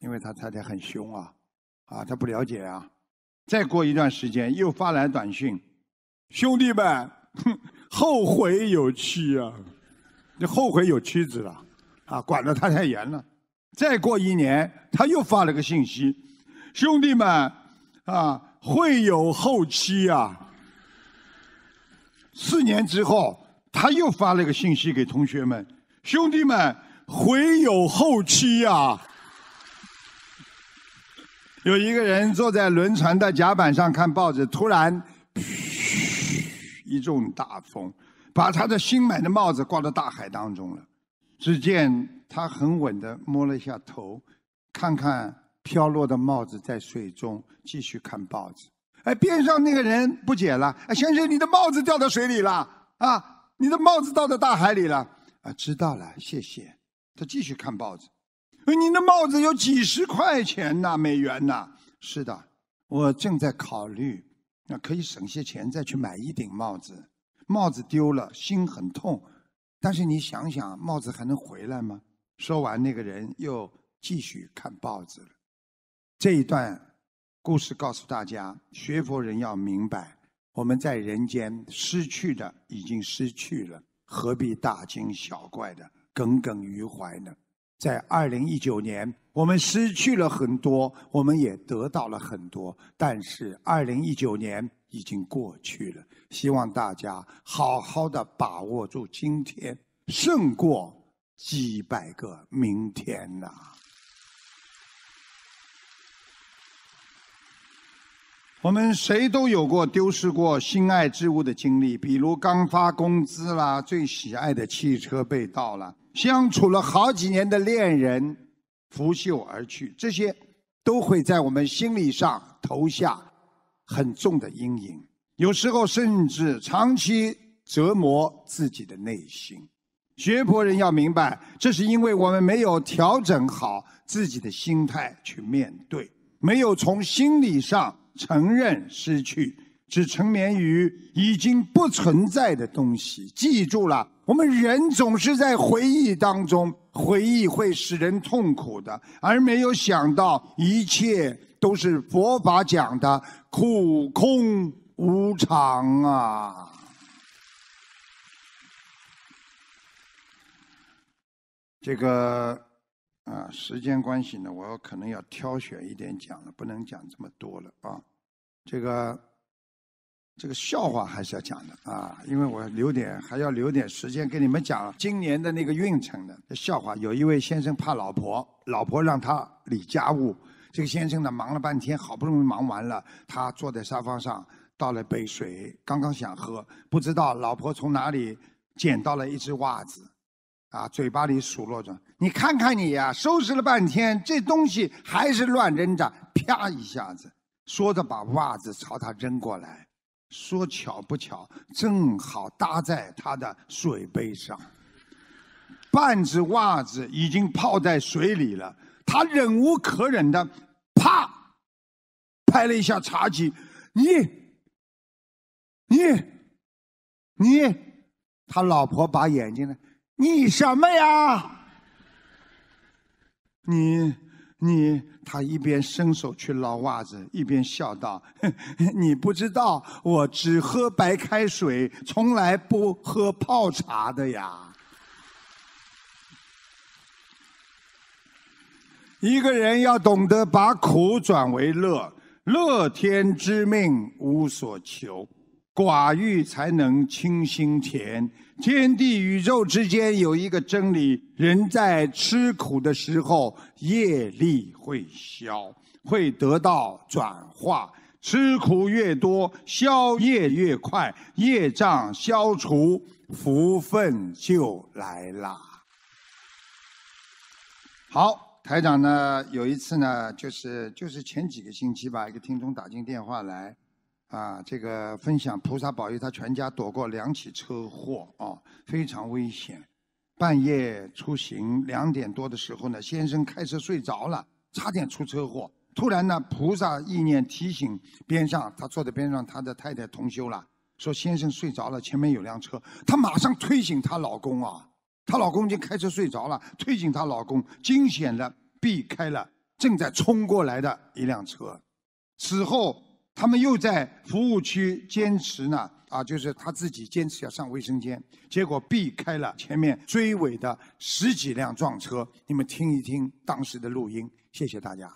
因为他太太很凶啊，啊，他不了解啊。再过一段时间又发来短信，兄弟们，后悔有期呀，你后悔有妻子了，啊，管的他太严了。再过一年他又发了个信息，兄弟们，啊，会有后期呀。四年之后他又发了个信息给同学们，兄弟们，会有后期呀。有一个人坐在轮船的甲板上看报纸，突然，一众大风把他的新买的帽子刮到大海当中了。只见他很稳的摸了一下头，看看飘落的帽子在水中，继续看报纸。哎，边上那个人不解了：“哎，先生，你的帽子掉到水里了啊？你的帽子掉到大海里了？”啊，知道了，谢谢。他继续看报纸。你的帽子有几十块钱呐，美元呐。是的，我正在考虑，那可以省些钱再去买一顶帽子。帽子丢了，心很痛，但是你想想，帽子还能回来吗？说完，那个人又继续看报纸了。这一段故事告诉大家：学佛人要明白，我们在人间失去的已经失去了，何必大惊小怪的耿耿于怀呢？在二零一九年，我们失去了很多，我们也得到了很多。但是二零一九年已经过去了，希望大家好好的把握住今天，胜过几百个明天呐。我们谁都有过丢失过心爱之物的经历，比如刚发工资啦，最喜爱的汽车被盗了。相处了好几年的恋人拂袖而去，这些都会在我们心理上投下很重的阴影，有时候甚至长期折磨自己的内心。学佛人要明白，这是因为我们没有调整好自己的心态去面对，没有从心理上承认失去。只沉湎于已经不存在的东西，记住了。我们人总是在回忆当中，回忆会使人痛苦的，而没有想到一切都是佛法讲的苦空无常啊。这个啊，时间关系呢，我可能要挑选一点讲了，不能讲这么多了啊。这个。这个笑话还是要讲的啊，因为我留点还要留点时间跟你们讲今年的那个运程的笑话。有一位先生怕老婆，老婆让他理家务，这个先生呢忙了半天，好不容易忙完了，他坐在沙发上倒了杯水，刚刚想喝，不知道老婆从哪里捡到了一只袜子，啊，嘴巴里数落着：“你看看你呀，收拾了半天这东西还是乱扔着，啪一下子。”说着把袜子朝他扔过来。说巧不巧，正好搭在他的水杯上，半只袜子已经泡在水里了。他忍无可忍的，啪，拍了一下茶几。你，你，你，他老婆把眼睛呢，你什么呀？你。你他一边伸手去捞袜子，一边笑道：“ 你不知道，我只喝白开水，从来不喝泡茶的呀。”一个人要懂得把苦转为乐，乐天知命无所求，寡欲才能清心田。天地宇宙之间有一个真理：人在吃苦的时候，业力会消，会得到转化。吃苦越多，消业越快，业障消除，福分就来啦。好，台长呢？有一次呢，就是就是前几个星期吧，一个听众打进电话来。啊，这个分享菩萨保佑他全家躲过两起车祸啊，非常危险。半夜出行两点多的时候呢，先生开车睡着了，差点出车祸。突然呢，菩萨意念提醒边上，他坐在边上，他的太太同修了，说先生睡着了，前面有辆车，她马上推醒她老公啊，她老公已经开车睡着了，推醒她老公，惊险的避开了正在冲过来的一辆车。此后。他们又在服务区坚持呢，啊，就是他自己坚持要上卫生间，结果避开了前面追尾的十几辆撞车。你们听一听当时的录音，谢谢大家。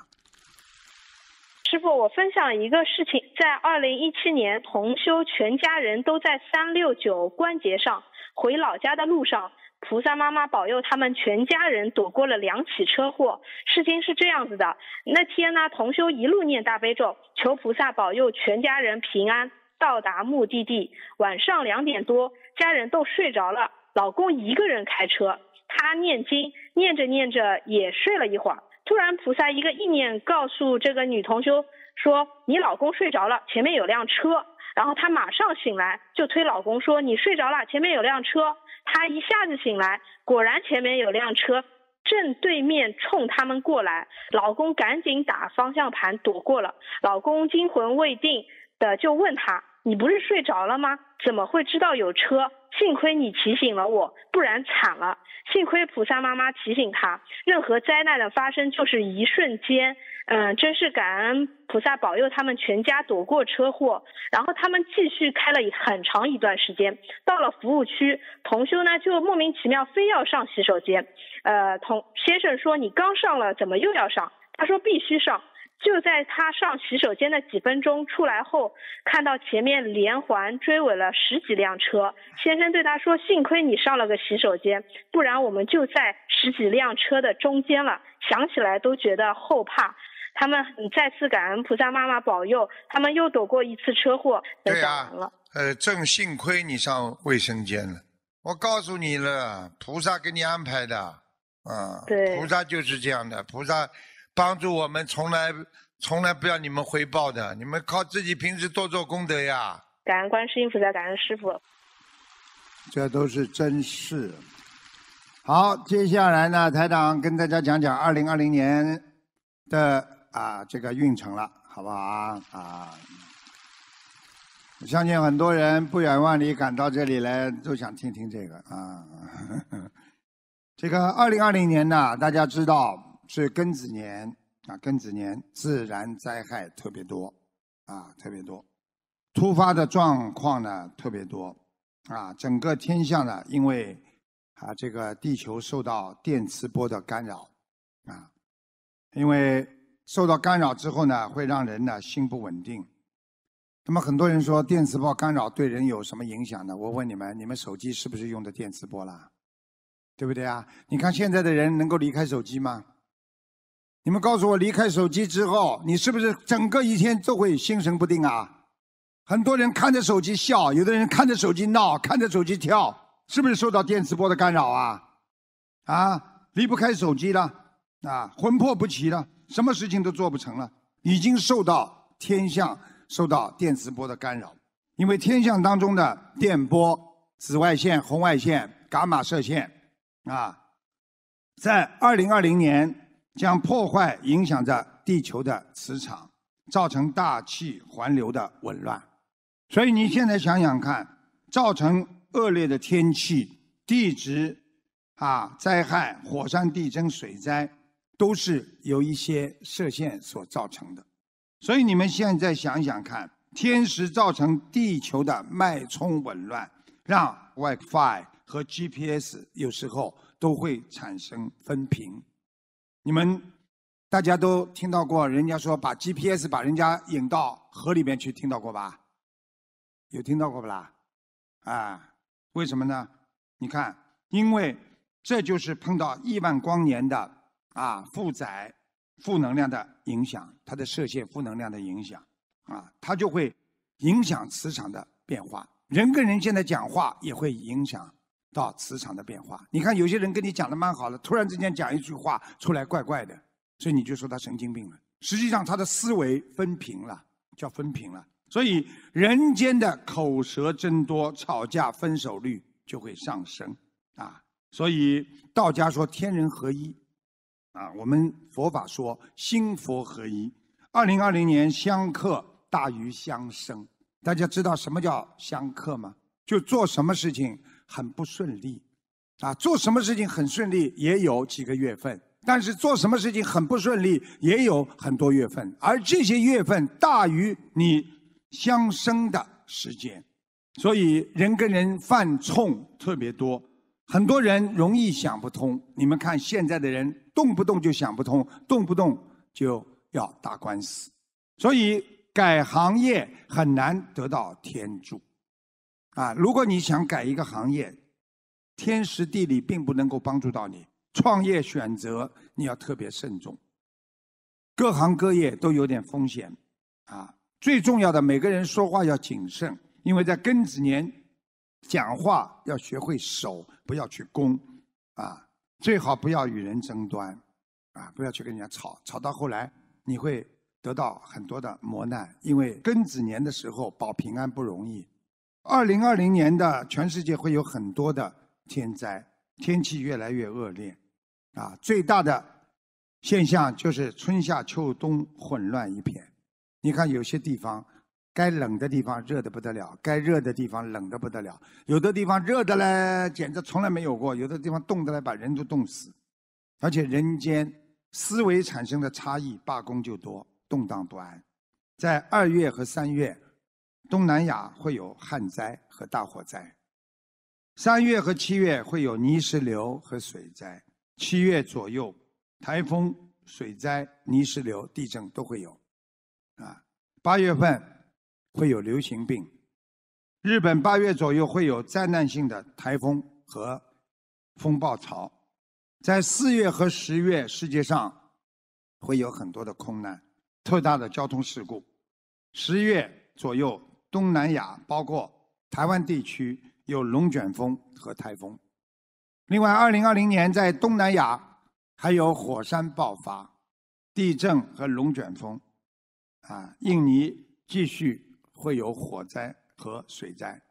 师傅，我分享一个事情，在二零一七年同修全家人都在三六九关节上回老家的路上。菩萨妈妈保佑他们全家人躲过了两起车祸。事情是这样子的，那天呢，同修一路念大悲咒，求菩萨保佑全家人平安到达目的地。晚上两点多，家人都睡着了，老公一个人开车，他念经念着念着也睡了一会儿。突然菩萨一个意念告诉这个女同修说：“你老公睡着了，前面有辆车。”然后她马上醒来，就推老公说：“你睡着了，前面有辆车。”她一下子醒来，果然前面有辆车正对面冲他们过来，老公赶紧打方向盘躲过了。老公惊魂未定的就问她：“你不是睡着了吗？怎么会知道有车？”幸亏你提醒了我，不然惨了。幸亏菩萨妈妈提醒他，任何灾难的发生就是一瞬间。嗯，真是感恩菩萨保佑他们全家躲过车祸。然后他们继续开了很长一段时间，到了服务区，同修呢就莫名其妙非要上洗手间。呃，同先生说：“你刚上了，怎么又要上？”他说：“必须上。”就在他上洗手间的几分钟出来后，看到前面连环追尾了十几辆车。先生对他说：“幸亏你上了个洗手间，不然我们就在十几辆车的中间了。”想起来都觉得后怕。他们再次感恩菩萨妈妈保佑，他们又躲过一次车祸。对啊，呃，正幸亏你上卫生间了。我告诉你了，菩萨给你安排的，嗯，对，菩萨就是这样的，菩萨。帮助我们从来从来不要你们回报的，你们靠自己平时多做功德呀。感恩观世音菩萨，感恩师傅。这都是真事。好，接下来呢，台长跟大家讲讲二零二零年的啊这个运程了，好不好啊？我相信很多人不远万里赶到这里来，都想听听这个啊。这个二零二零年呢，大家知道。所以庚子年啊，庚子年自然灾害特别多啊，特别多，突发的状况呢特别多啊，整个天象呢，因为啊这个地球受到电磁波的干扰啊，因为受到干扰之后呢，会让人呢心不稳定。那么很多人说电磁波干扰对人有什么影响呢？我问你们，你们手机是不是用的电磁波啦？对不对啊？你看现在的人能够离开手机吗？你们告诉我，离开手机之后，你是不是整个一天都会心神不定啊？很多人看着手机笑，有的人看着手机闹，看着手机跳，是不是受到电磁波的干扰啊？啊，离不开手机了，啊，魂魄不齐了，什么事情都做不成了，已经受到天象、受到电磁波的干扰，因为天象当中的电波、紫外线、红外线、伽马射线，啊，在二零二零年。将破坏影响着地球的磁场，造成大气环流的紊乱。所以你现在想想看，造成恶劣的天气、地质啊灾害、火山地震、水灾，都是由一些射线所造成的。所以你们现在想想看，天时造成地球的脉冲紊乱，让 WiFi 和 GPS 有时候都会产生分屏。你们大家都听到过，人家说把 GPS 把人家引到河里面去，听到过吧？有听到过不啦？啊，为什么呢？你看，因为这就是碰到亿万光年的啊，负载、负能量的影响，它的射线负能量的影响啊，它就会影响磁场的变化。人跟人现在讲话也会影响。到磁场的变化，你看有些人跟你讲的蛮好的，突然之间讲一句话出来，怪怪的，所以你就说他神经病了。实际上他的思维分频了，叫分频了。所以人间的口舌增多，吵架分手率就会上升啊。所以道家说天人合一，啊，我们佛法说心佛合一。二零二零年相克大于相生，大家知道什么叫相克吗？就做什么事情。很不顺利，啊，做什么事情很顺利也有几个月份，但是做什么事情很不顺利也有很多月份，而这些月份大于你相生的时间，所以人跟人犯冲特别多，很多人容易想不通。你们看现在的人动不动就想不通，动不动就要打官司，所以改行业很难得到天助。啊，如果你想改一个行业，天时地利并不能够帮助到你。创业选择你要特别慎重，各行各业都有点风险。啊，最重要的，每个人说话要谨慎，因为在庚子年讲话要学会守，不要去攻。啊，最好不要与人争端，啊，不要去跟人家吵，吵到后来你会得到很多的磨难，因为庚子年的时候保平安不容易。二零二零年的全世界会有很多的天灾，天气越来越恶劣，啊，最大的现象就是春夏秋冬混乱一片。你看有些地方该冷的地方热的不得了，该热的地方冷的不得了，有的地方热的嘞简直从来没有过，有的地方冻的嘞把人都冻死，而且人间思维产生的差异，罢工就多，动荡不安，在二月和三月。东南亚会有旱灾和大火灾，三月和七月会有泥石流和水灾，七月左右台风、水灾、泥石流、地震都会有，啊，八月份会有流行病，日本八月左右会有灾难性的台风和风暴潮，在四月和十月世界上会有很多的空难、特大的交通事故，十一月左右。东南亚包括台湾地区有龙卷风和台风，另外，二零二零年在东南亚还有火山爆发、地震和龙卷风，啊，印尼继续会有火灾和水灾。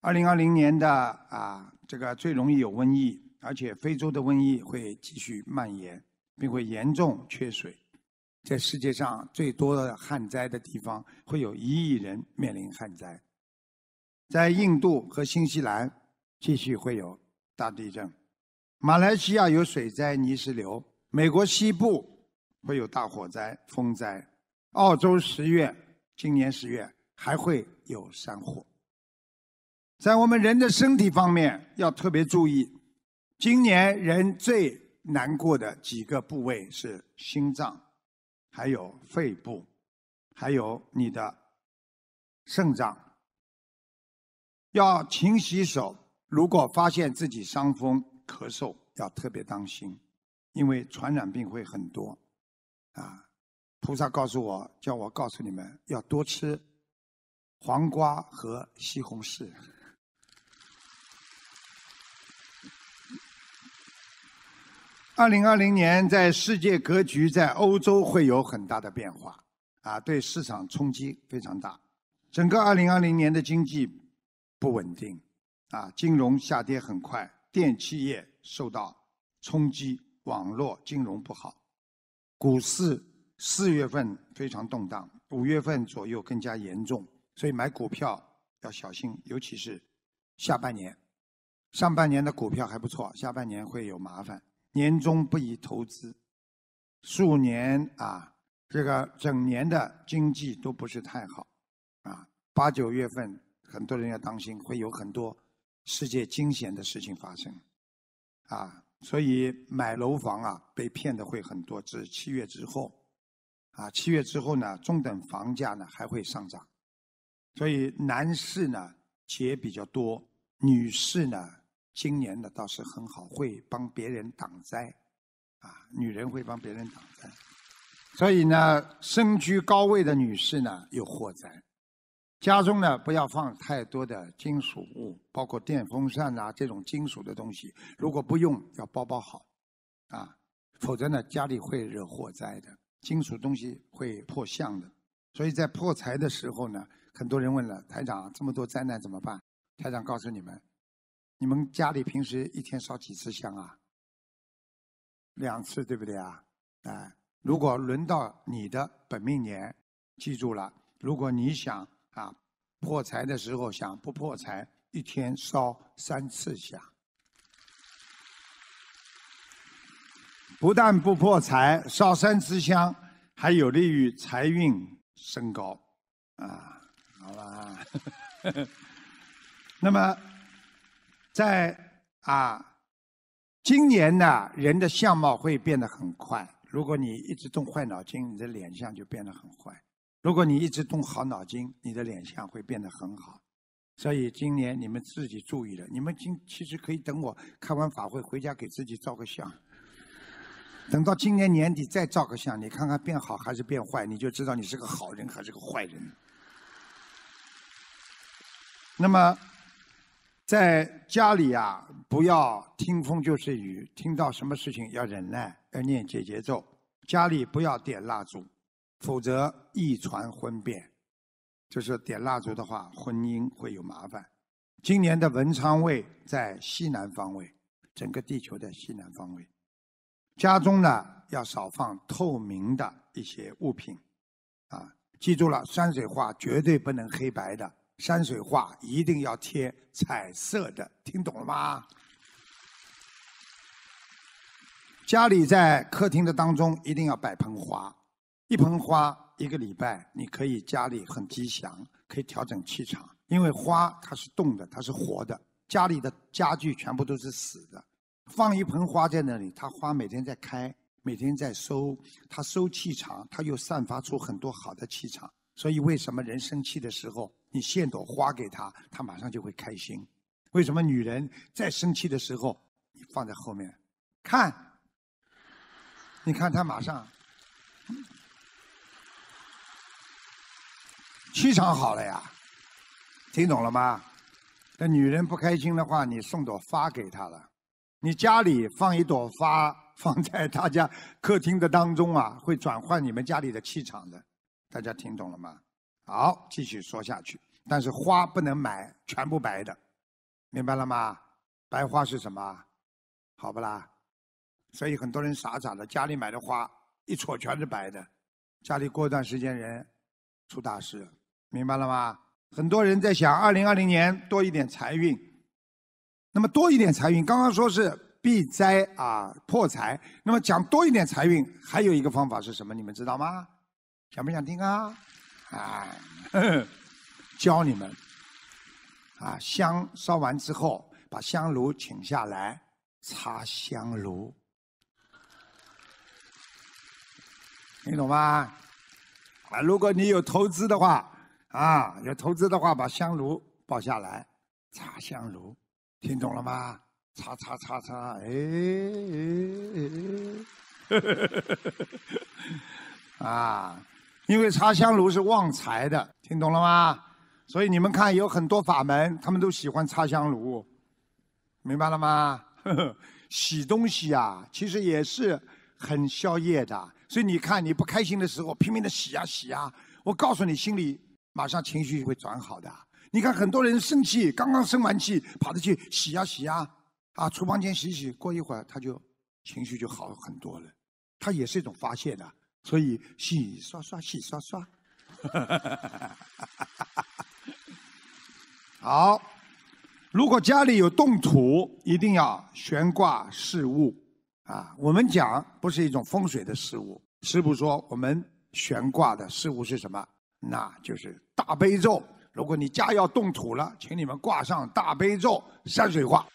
二零二零年的啊，这个最容易有瘟疫，而且非洲的瘟疫会继续蔓延，并会严重缺水。在世界上最多的旱灾的地方，会有一亿人面临旱灾。在印度和新西兰，继续会有大地震；马来西亚有水灾、泥石流；美国西部会有大火灾、风灾；澳洲十月，今年十月还会有山火。在我们人的身体方面，要特别注意，今年人最难过的几个部位是心脏。还有肺部，还有你的肾脏，要勤洗手。如果发现自己伤风、咳嗽，要特别当心，因为传染病会很多。啊，菩萨告诉我，叫我告诉你们，要多吃黄瓜和西红柿。二零二零年在世界格局在欧洲会有很大的变化，啊，对市场冲击非常大。整个二零二零年的经济不稳定，啊，金融下跌很快，电器业受到冲击，网络金融不好，股市四月份非常动荡，五月份左右更加严重，所以买股票要小心，尤其是下半年。上半年的股票还不错，下半年会有麻烦。年终不宜投资，数年啊，这个整年的经济都不是太好，啊，八九月份很多人要当心，会有很多世界惊险的事情发生，啊，所以买楼房啊被骗的会很多。至七月之后，啊，七月之后呢，中等房价呢还会上涨，所以男士呢钱比较多，女士呢。今年呢倒是很好，会帮别人挡灾，啊，女人会帮别人挡灾，所以呢，身居高位的女士呢有火灾，家中呢不要放太多的金属物，包括电风扇啊这种金属的东西，如果不用要包包好，啊，否则呢家里会惹火灾的，金属东西会破相的，所以在破财的时候呢，很多人问了台长这么多灾难怎么办？台长告诉你们。你们家里平时一天烧几次香啊？两次对不对啊？哎，如果轮到你的本命年，记住了，如果你想啊破财的时候想不破财，一天烧三次香，不但不破财，烧三次香还有利于财运升高啊，好吧？那么。在啊，今年呢，人的相貌会变得很快。如果你一直动坏脑筋，你的脸相就变得很坏；如果你一直动好脑筋，你的脸相会变得很好。所以今年你们自己注意了。你们今其实可以等我开完法会回家给自己照个相，等到今年年底再照个相，你看看变好还是变坏，你就知道你是个好人还是个坏人。那么。在家里啊，不要听风就是雨，听到什么事情要忍耐，要念解节咒。家里不要点蜡烛，否则易传婚变。就是点蜡烛的话，婚姻会有麻烦。今年的文昌位在西南方位，整个地球的西南方位。家中呢，要少放透明的一些物品。啊，记住了，山水画绝对不能黑白的。山水画一定要贴彩色的，听懂了吗？家里在客厅的当中一定要摆盆花，一盆花一个礼拜，你可以家里很吉祥，可以调整气场。因为花它是动的，它是活的。家里的家具全部都是死的，放一盆花在那里，它花每天在开，每天在收，它收气场，它又散发出很多好的气场。所以为什么人生气的时候？你献朵花给她，她马上就会开心。为什么女人在生气的时候，你放在后面看，你看她马上气场好了呀？听懂了吗？那女人不开心的话，你送朵花给她了。你家里放一朵花，放在她家客厅的当中啊，会转换你们家里的气场的。大家听懂了吗？好，继续说下去。但是花不能买全部白的，明白了吗？白花是什么？好不啦？所以很多人傻傻的，家里买的花一撮全是白的，家里过段时间人出大事，明白了吗？很多人在想，二零二零年多一点财运，那么多一点财运。刚刚说是避灾啊，破财。那么讲多一点财运，还有一个方法是什么？你们知道吗？想不想听啊？啊，教你们啊，香烧完之后，把香炉请下来，擦香炉，听懂吗？啊，如果你有投资的话，啊，有投资的话，把香炉抱下来，擦香炉，听懂了吗？擦擦擦擦，哎哎哎，啊。因为插香炉是旺财的，听懂了吗？所以你们看，有很多法门，他们都喜欢插香炉，明白了吗？洗东西呀，其实也是很消业的。所以你看，你不开心的时候，拼命的洗呀洗呀，我告诉你，心里马上情绪会转好的。你看，很多人生气，刚刚生完气，跑着去洗呀洗呀，啊，厨房间洗洗，过一会儿他就情绪就好很多了，他也是一种发泄的。所以，洗刷刷，洗刷刷。好，如果家里有动土，一定要悬挂饰物啊。我们讲不是一种风水的饰物。师傅说，我们悬挂的饰物是什么？那就是大悲咒。如果你家要动土了，请你们挂上大悲咒山水画。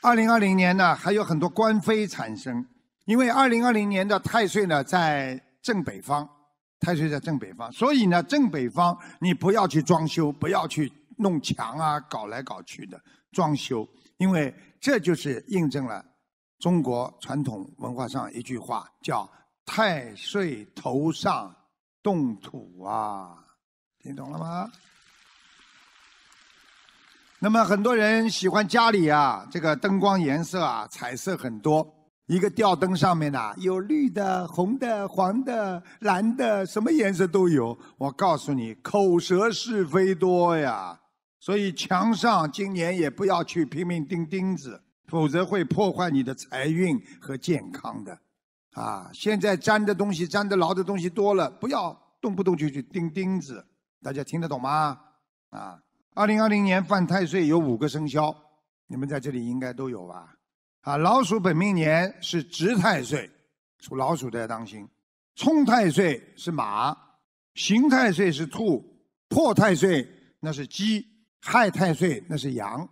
二零二零年呢，还有很多官非产生。因为二零二零年的太岁呢在正北方，太岁在正北方，所以呢正北方你不要去装修，不要去弄墙啊，搞来搞去的装修，因为这就是印证了中国传统文化上一句话，叫太岁头上动土啊，听懂了吗？那么很多人喜欢家里啊这个灯光颜色啊，彩色很多。一个吊灯上面呐，有绿的、红的、黄的、蓝的，什么颜色都有。我告诉你，口舌是非多呀，所以墙上今年也不要去拼命钉钉子，否则会破坏你的财运和健康的。啊，现在粘的东西、粘的牢的东西多了，不要动不动就去钉钉子。大家听得懂吗？啊，二零二零年犯太岁有五个生肖，你们在这里应该都有吧？啊，老鼠本命年是值太岁，属老鼠的要当心；冲太岁是马，刑太岁是兔，破太岁那是鸡，害太岁那是羊。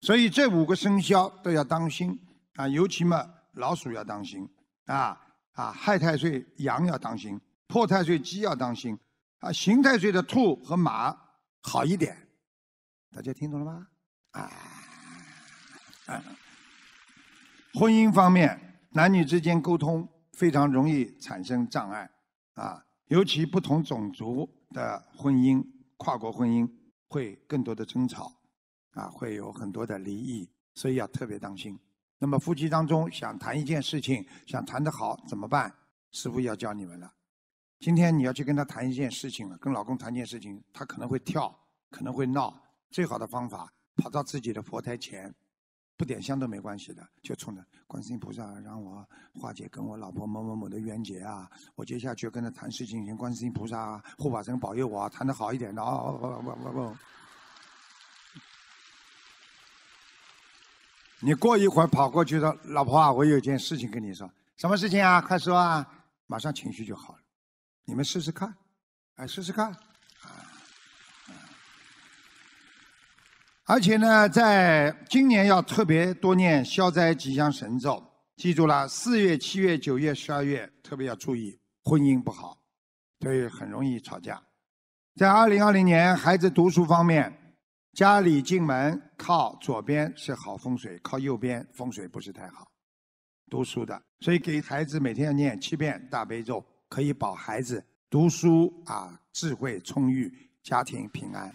所以这五个生肖都要当心啊，尤其嘛，老鼠要当心啊啊，害太岁羊要当心，破太岁鸡要当心啊，刑太岁的兔和马好一点，大家听懂了吗？啊啊！婚姻方面，男女之间沟通非常容易产生障碍，啊，尤其不同种族的婚姻、跨国婚姻会更多的争吵，啊，会有很多的离异，所以要特别当心。那么夫妻当中想谈一件事情，想谈得好怎么办？师傅要教你们了。今天你要去跟他谈一件事情了，跟老公谈一件事情，他可能会跳，可能会闹，最好的方法跑到自己的佛台前。不点香都没关系的，就冲着观世音菩萨让我化解跟我老婆某某某的冤结啊！我接下去跟他谈事情，观世音菩萨啊、护法神保佑我啊、谈的好一点的啊！不不不不，你过一会儿跑过去说：“老婆啊，我有件事情跟你说，什么事情啊？快说啊！”马上情绪就好了，你们试试看，哎，试试看。而且呢，在今年要特别多念消灾吉祥神咒，记住了，四月、七月、九月、十二月特别要注意婚姻不好，对，很容易吵架。在二零二零年，孩子读书方面，家里进门靠左边是好风水，靠右边风水不是太好，读书的，所以给孩子每天要念七遍大悲咒，可以保孩子读书啊，智慧充裕，家庭平安。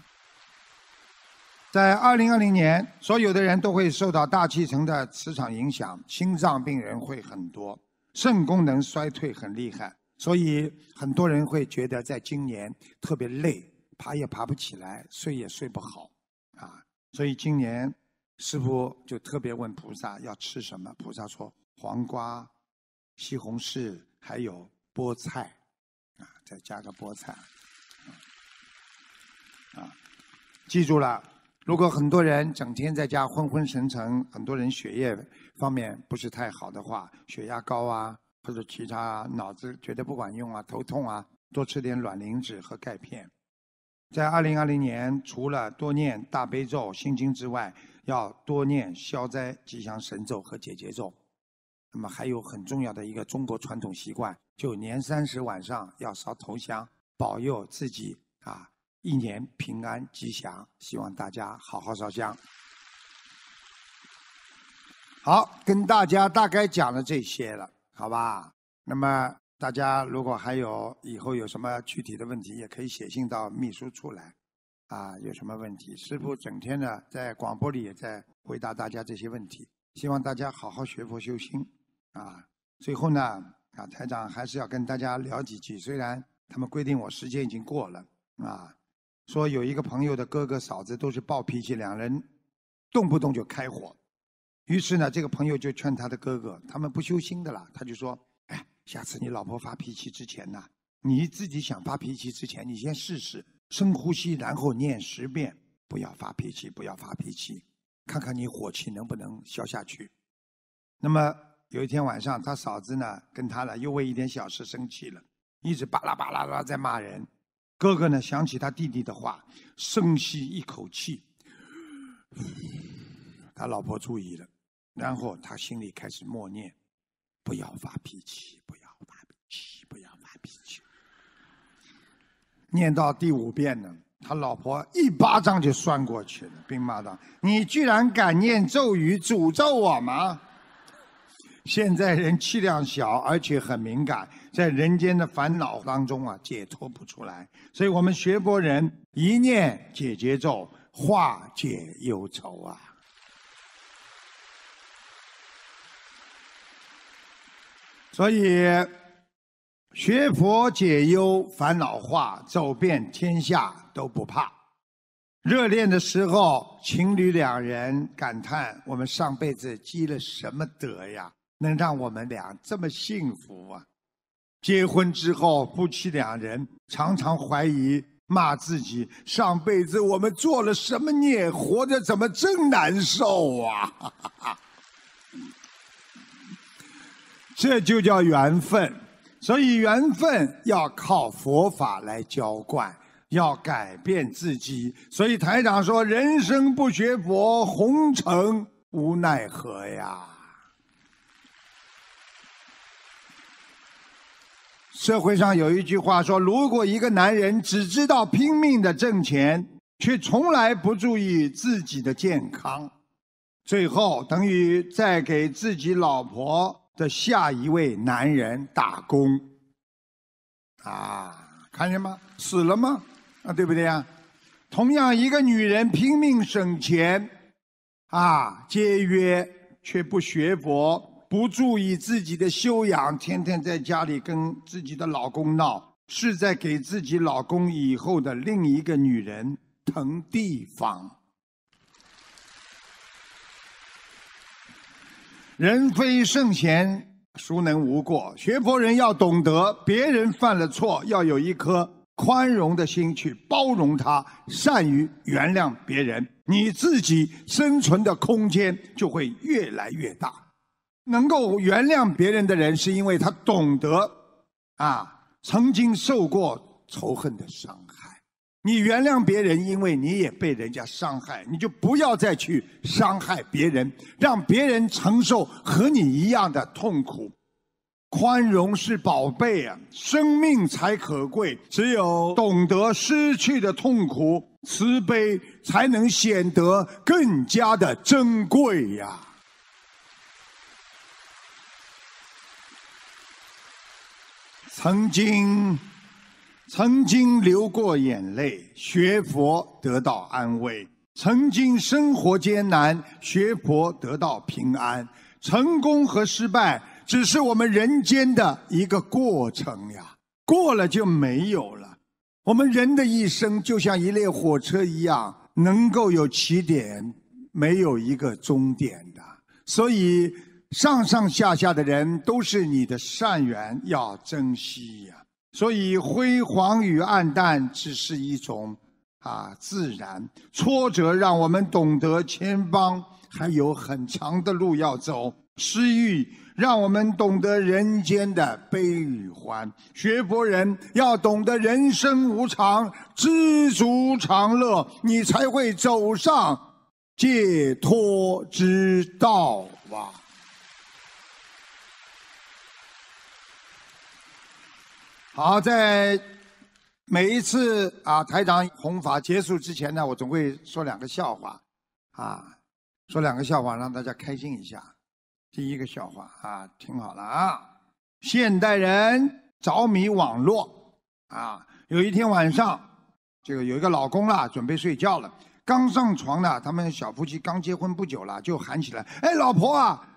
在二零二零年，所有的人都会受到大气层的磁场影响，心脏病人会很多，肾功能衰退很厉害，所以很多人会觉得在今年特别累，爬也爬不起来，睡也睡不好啊。所以今年师傅就特别问菩萨要吃什么，菩萨说黄瓜、西红柿还有菠菜啊，再加个菠菜啊，记住了。如果很多人整天在家昏昏沉沉，很多人血液方面不是太好的话，血压高啊，或者其他脑子觉得不管用啊，头痛啊，多吃点卵磷脂和钙片。在2020年，除了多念大悲咒、心经之外，要多念消灾吉祥神咒和解结咒。那么还有很重要的一个中国传统习惯，就年三十晚上要烧头香，保佑自己啊。一年平安吉祥，希望大家好好烧香。好，跟大家大概讲了这些了，好吧？那么大家如果还有以后有什么具体的问题，也可以写信到秘书处来，啊，有什么问题？师傅整天呢在广播里也在回答大家这些问题，希望大家好好学佛修心，啊。最后呢，啊，台长还是要跟大家聊几句，虽然他们规定我时间已经过了，啊。说有一个朋友的哥哥嫂子都是暴脾气，两人动不动就开火。于是呢，这个朋友就劝他的哥哥，他们不修心的啦。他就说：“哎，下次你老婆发脾气之前呢，你自己想发脾气之前，你先试试深呼吸，然后念十遍，不要发脾气，不要发脾气，看看你火气能不能消下去。”那么有一天晚上，他嫂子呢跟他呢又为一点小事生气了，一直巴拉巴拉拉在骂人。哥哥呢？想起他弟弟的话，深吸一口气。他老婆注意了，然后他心里开始默念：不要发脾气，不要发脾气，不要发脾气。念到第五遍呢，他老婆一巴掌就扇过去了，并骂道：“你居然敢念咒语诅咒我吗？”现在人气量小，而且很敏感，在人间的烦恼当中啊，解脱不出来。所以我们学佛人一念解结咒，化解忧愁啊。所以学佛解忧烦恼化，走遍天下都不怕。热恋的时候，情侣两人感叹：我们上辈子积了什么德呀？能让我们俩这么幸福啊！结婚之后，夫妻两人常常怀疑、骂自己：上辈子我们做了什么孽，活着怎么真难受啊？这就叫缘分，所以缘分要靠佛法来浇灌，要改变自己。所以台长说：“人生不学佛，红尘无奈何呀。”社会上有一句话说，如果一个男人只知道拼命的挣钱，却从来不注意自己的健康，最后等于在给自己老婆的下一位男人打工。啊，看见吗？死了吗？啊，对不对呀？同样，一个女人拼命省钱，啊，节约，却不学佛。不注意自己的修养，天天在家里跟自己的老公闹，是在给自己老公以后的另一个女人腾地方。人非圣贤，孰能无过？学佛人要懂得，别人犯了错，要有一颗宽容的心去包容他，善于原谅别人，你自己生存的空间就会越来越大。能够原谅别人的人，是因为他懂得啊，曾经受过仇恨的伤害。你原谅别人，因为你也被人家伤害，你就不要再去伤害别人，让别人承受和你一样的痛苦。宽容是宝贝啊，生命才可贵。只有懂得失去的痛苦，慈悲才能显得更加的珍贵呀。曾经，曾经流过眼泪，学佛得到安慰；曾经生活艰难，学佛得到平安。成功和失败，只是我们人间的一个过程呀，过了就没有了。我们人的一生，就像一列火车一样，能够有起点，没有一个终点的。所以。上上下下的人都是你的善缘，要珍惜呀。所以辉煌与黯淡只是一种啊自然。挫折让我们懂得前方还有很长的路要走，失欲让我们懂得人间的悲与欢。学佛人要懂得人生无常，知足常乐，你才会走上解脱之道啊。好，在每一次啊台长弘法结束之前呢，我总会说两个笑话，啊，说两个笑话让大家开心一下。第一个笑话啊，听好了啊，现代人着迷网络啊，有一天晚上，这个有一个老公啦，准备睡觉了，刚上床呢，他们小夫妻刚结婚不久了，就喊起来，哎，老婆啊，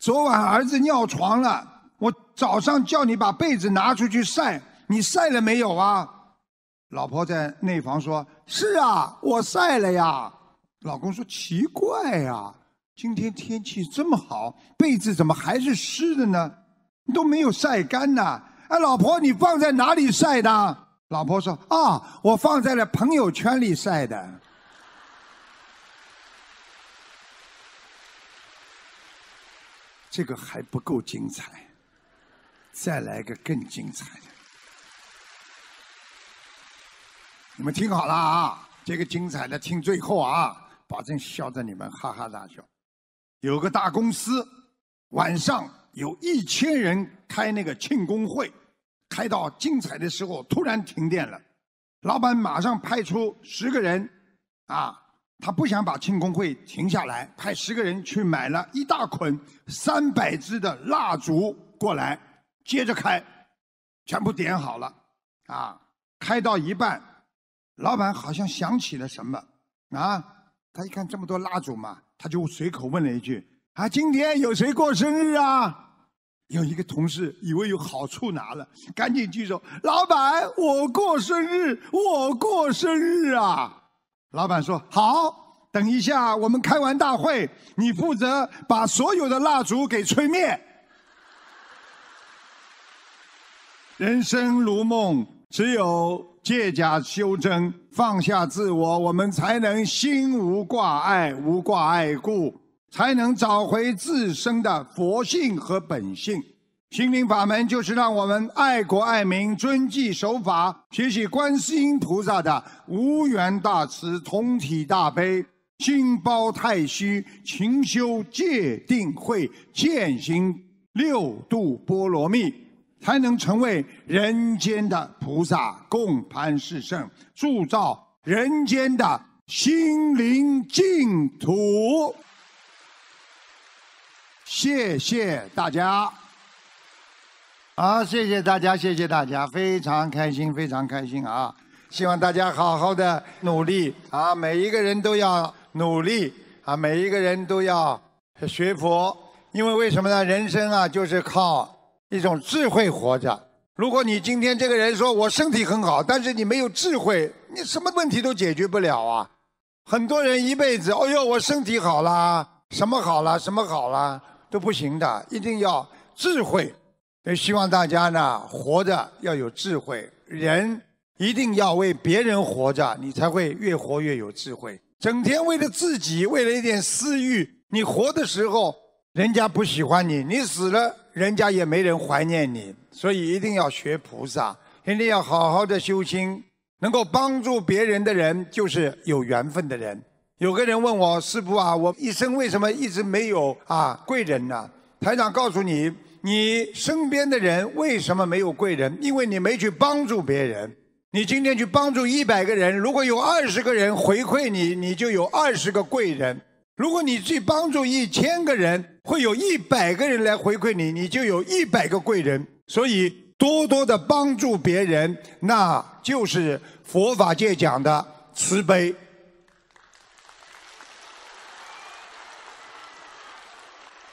昨晚儿子尿床了。早上叫你把被子拿出去晒，你晒了没有啊？老婆在内房说：“是啊，我晒了呀。”老公说：“奇怪啊，今天天气这么好，被子怎么还是湿的呢？都没有晒干呢。”哎，老婆，你放在哪里晒的？老婆说：“啊，我放在了朋友圈里晒的。”这个还不够精彩。再来个更精彩的，你们听好了啊！这个精彩的听最后啊，保证笑得你们哈哈大笑。有个大公司，晚上有一千人开那个庆功会，开到精彩的时候突然停电了，老板马上派出十个人啊，他不想把庆功会停下来，派十个人去买了一大捆三百支的蜡烛过来。接着开，全部点好了，啊，开到一半，老板好像想起了什么，啊，他一看这么多蜡烛嘛，他就随口问了一句：“啊，今天有谁过生日啊？”有一个同事以为有好处拿了，赶紧举手：“老板，我过生日，我过生日啊！”老板说：“好，等一下我们开完大会，你负责把所有的蜡烛给吹灭。”人生如梦，只有借假修真，放下自我，我们才能心无挂碍、无挂碍故，才能找回自身的佛性和本性。心灵法门就是让我们爱国爱民、遵纪守法，学习观世音菩萨的无缘大慈、同体大悲，心包太虚，勤修戒定慧，践行六度波罗蜜。才能成为人间的菩萨，共攀世圣，铸造人间的心灵净土。谢谢大家。好，谢谢大家，谢谢大家，非常开心，非常开心啊！希望大家好好的努力啊，每一个人都要努力啊，每一个人都要学佛，因为为什么呢？人生啊，就是靠。一种智慧活着。如果你今天这个人说我身体很好，但是你没有智慧，你什么问题都解决不了啊！很多人一辈子，哎呦，我身体好啦，什么好啦，什么好啦，都不行的。一定要智慧。也希望大家呢，活着要有智慧。人一定要为别人活着，你才会越活越有智慧。整天为了自己，为了一点私欲，你活的时候人家不喜欢你，你死了。人家也没人怀念你，所以一定要学菩萨，一定要好好的修心。能够帮助别人的人，就是有缘分的人。有个人问我师傅啊，我一生为什么一直没有啊贵人呢？台长告诉你，你身边的人为什么没有贵人？因为你没去帮助别人。你今天去帮助一百个人，如果有二十个人回馈你，你就有二十个贵人。如果你去帮助一千个人，会有一百个人来回馈你，你就有一百个贵人。所以，多多的帮助别人，那就是佛法界讲的慈悲。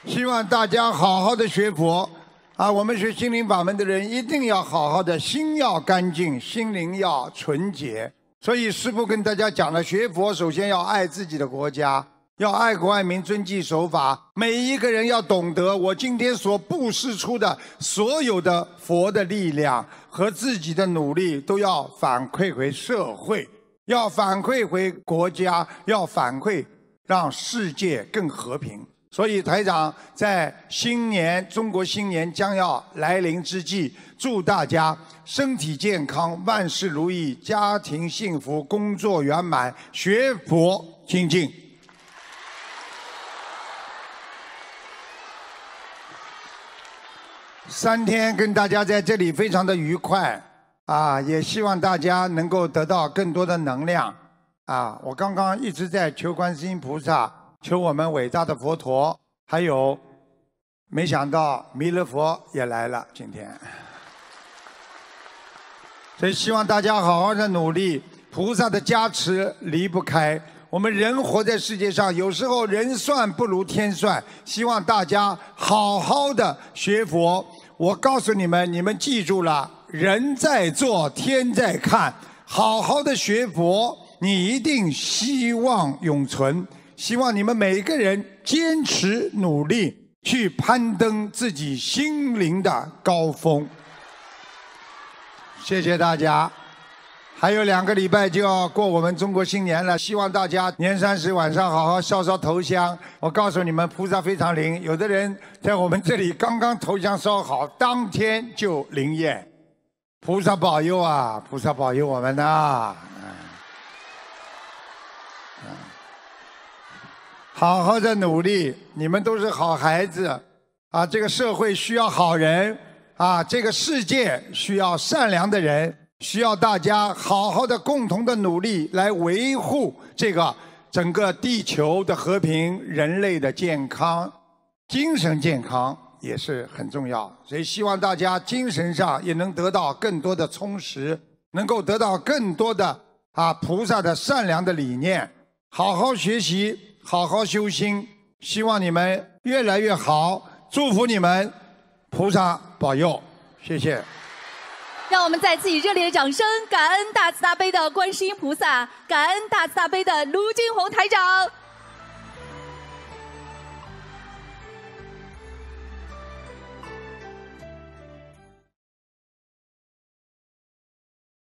希望大家好好的学佛啊！我们学心灵法门的人，一定要好好的心要干净，心灵要纯洁。所以，师父跟大家讲了，学佛首先要爱自己的国家。要爱国爱民、遵纪守法，每一个人要懂得，我今天所布施出的所有的佛的力量和自己的努力，都要反馈回社会，要反馈回国家，要反馈让世界更和平。所以台长在新年、中国新年将要来临之际，祝大家身体健康、万事如意、家庭幸福、工作圆满、学佛精进。三天跟大家在这里非常的愉快啊，也希望大家能够得到更多的能量啊！我刚刚一直在求观世音菩萨，求我们伟大的佛陀，还有没想到弥勒佛也来了今天，所以希望大家好好的努力，菩萨的加持离不开我们人活在世界上，有时候人算不如天算，希望大家好好的学佛。我告诉你们，你们记住了，人在做，天在看。好好的学佛，你一定希望永存。希望你们每个人坚持努力，去攀登自己心灵的高峰。谢谢大家。还有两个礼拜就要过我们中国新年了，希望大家年三十晚上好好烧烧头香。我告诉你们，菩萨非常灵，有的人在我们这里刚刚头香烧好，当天就灵验。菩萨保佑啊，菩萨保佑我们呐！好好的努力，你们都是好孩子，啊，这个社会需要好人，啊，这个世界需要善良的人。需要大家好好的共同的努力来维护这个整个地球的和平，人类的健康，精神健康也是很重要。所以希望大家精神上也能得到更多的充实，能够得到更多的啊菩萨的善良的理念，好好学习，好好修心。希望你们越来越好，祝福你们，菩萨保佑，谢谢。让我们在自己热烈的掌声，感恩大慈大悲的观世音菩萨，感恩大慈大悲的卢俊宏台长。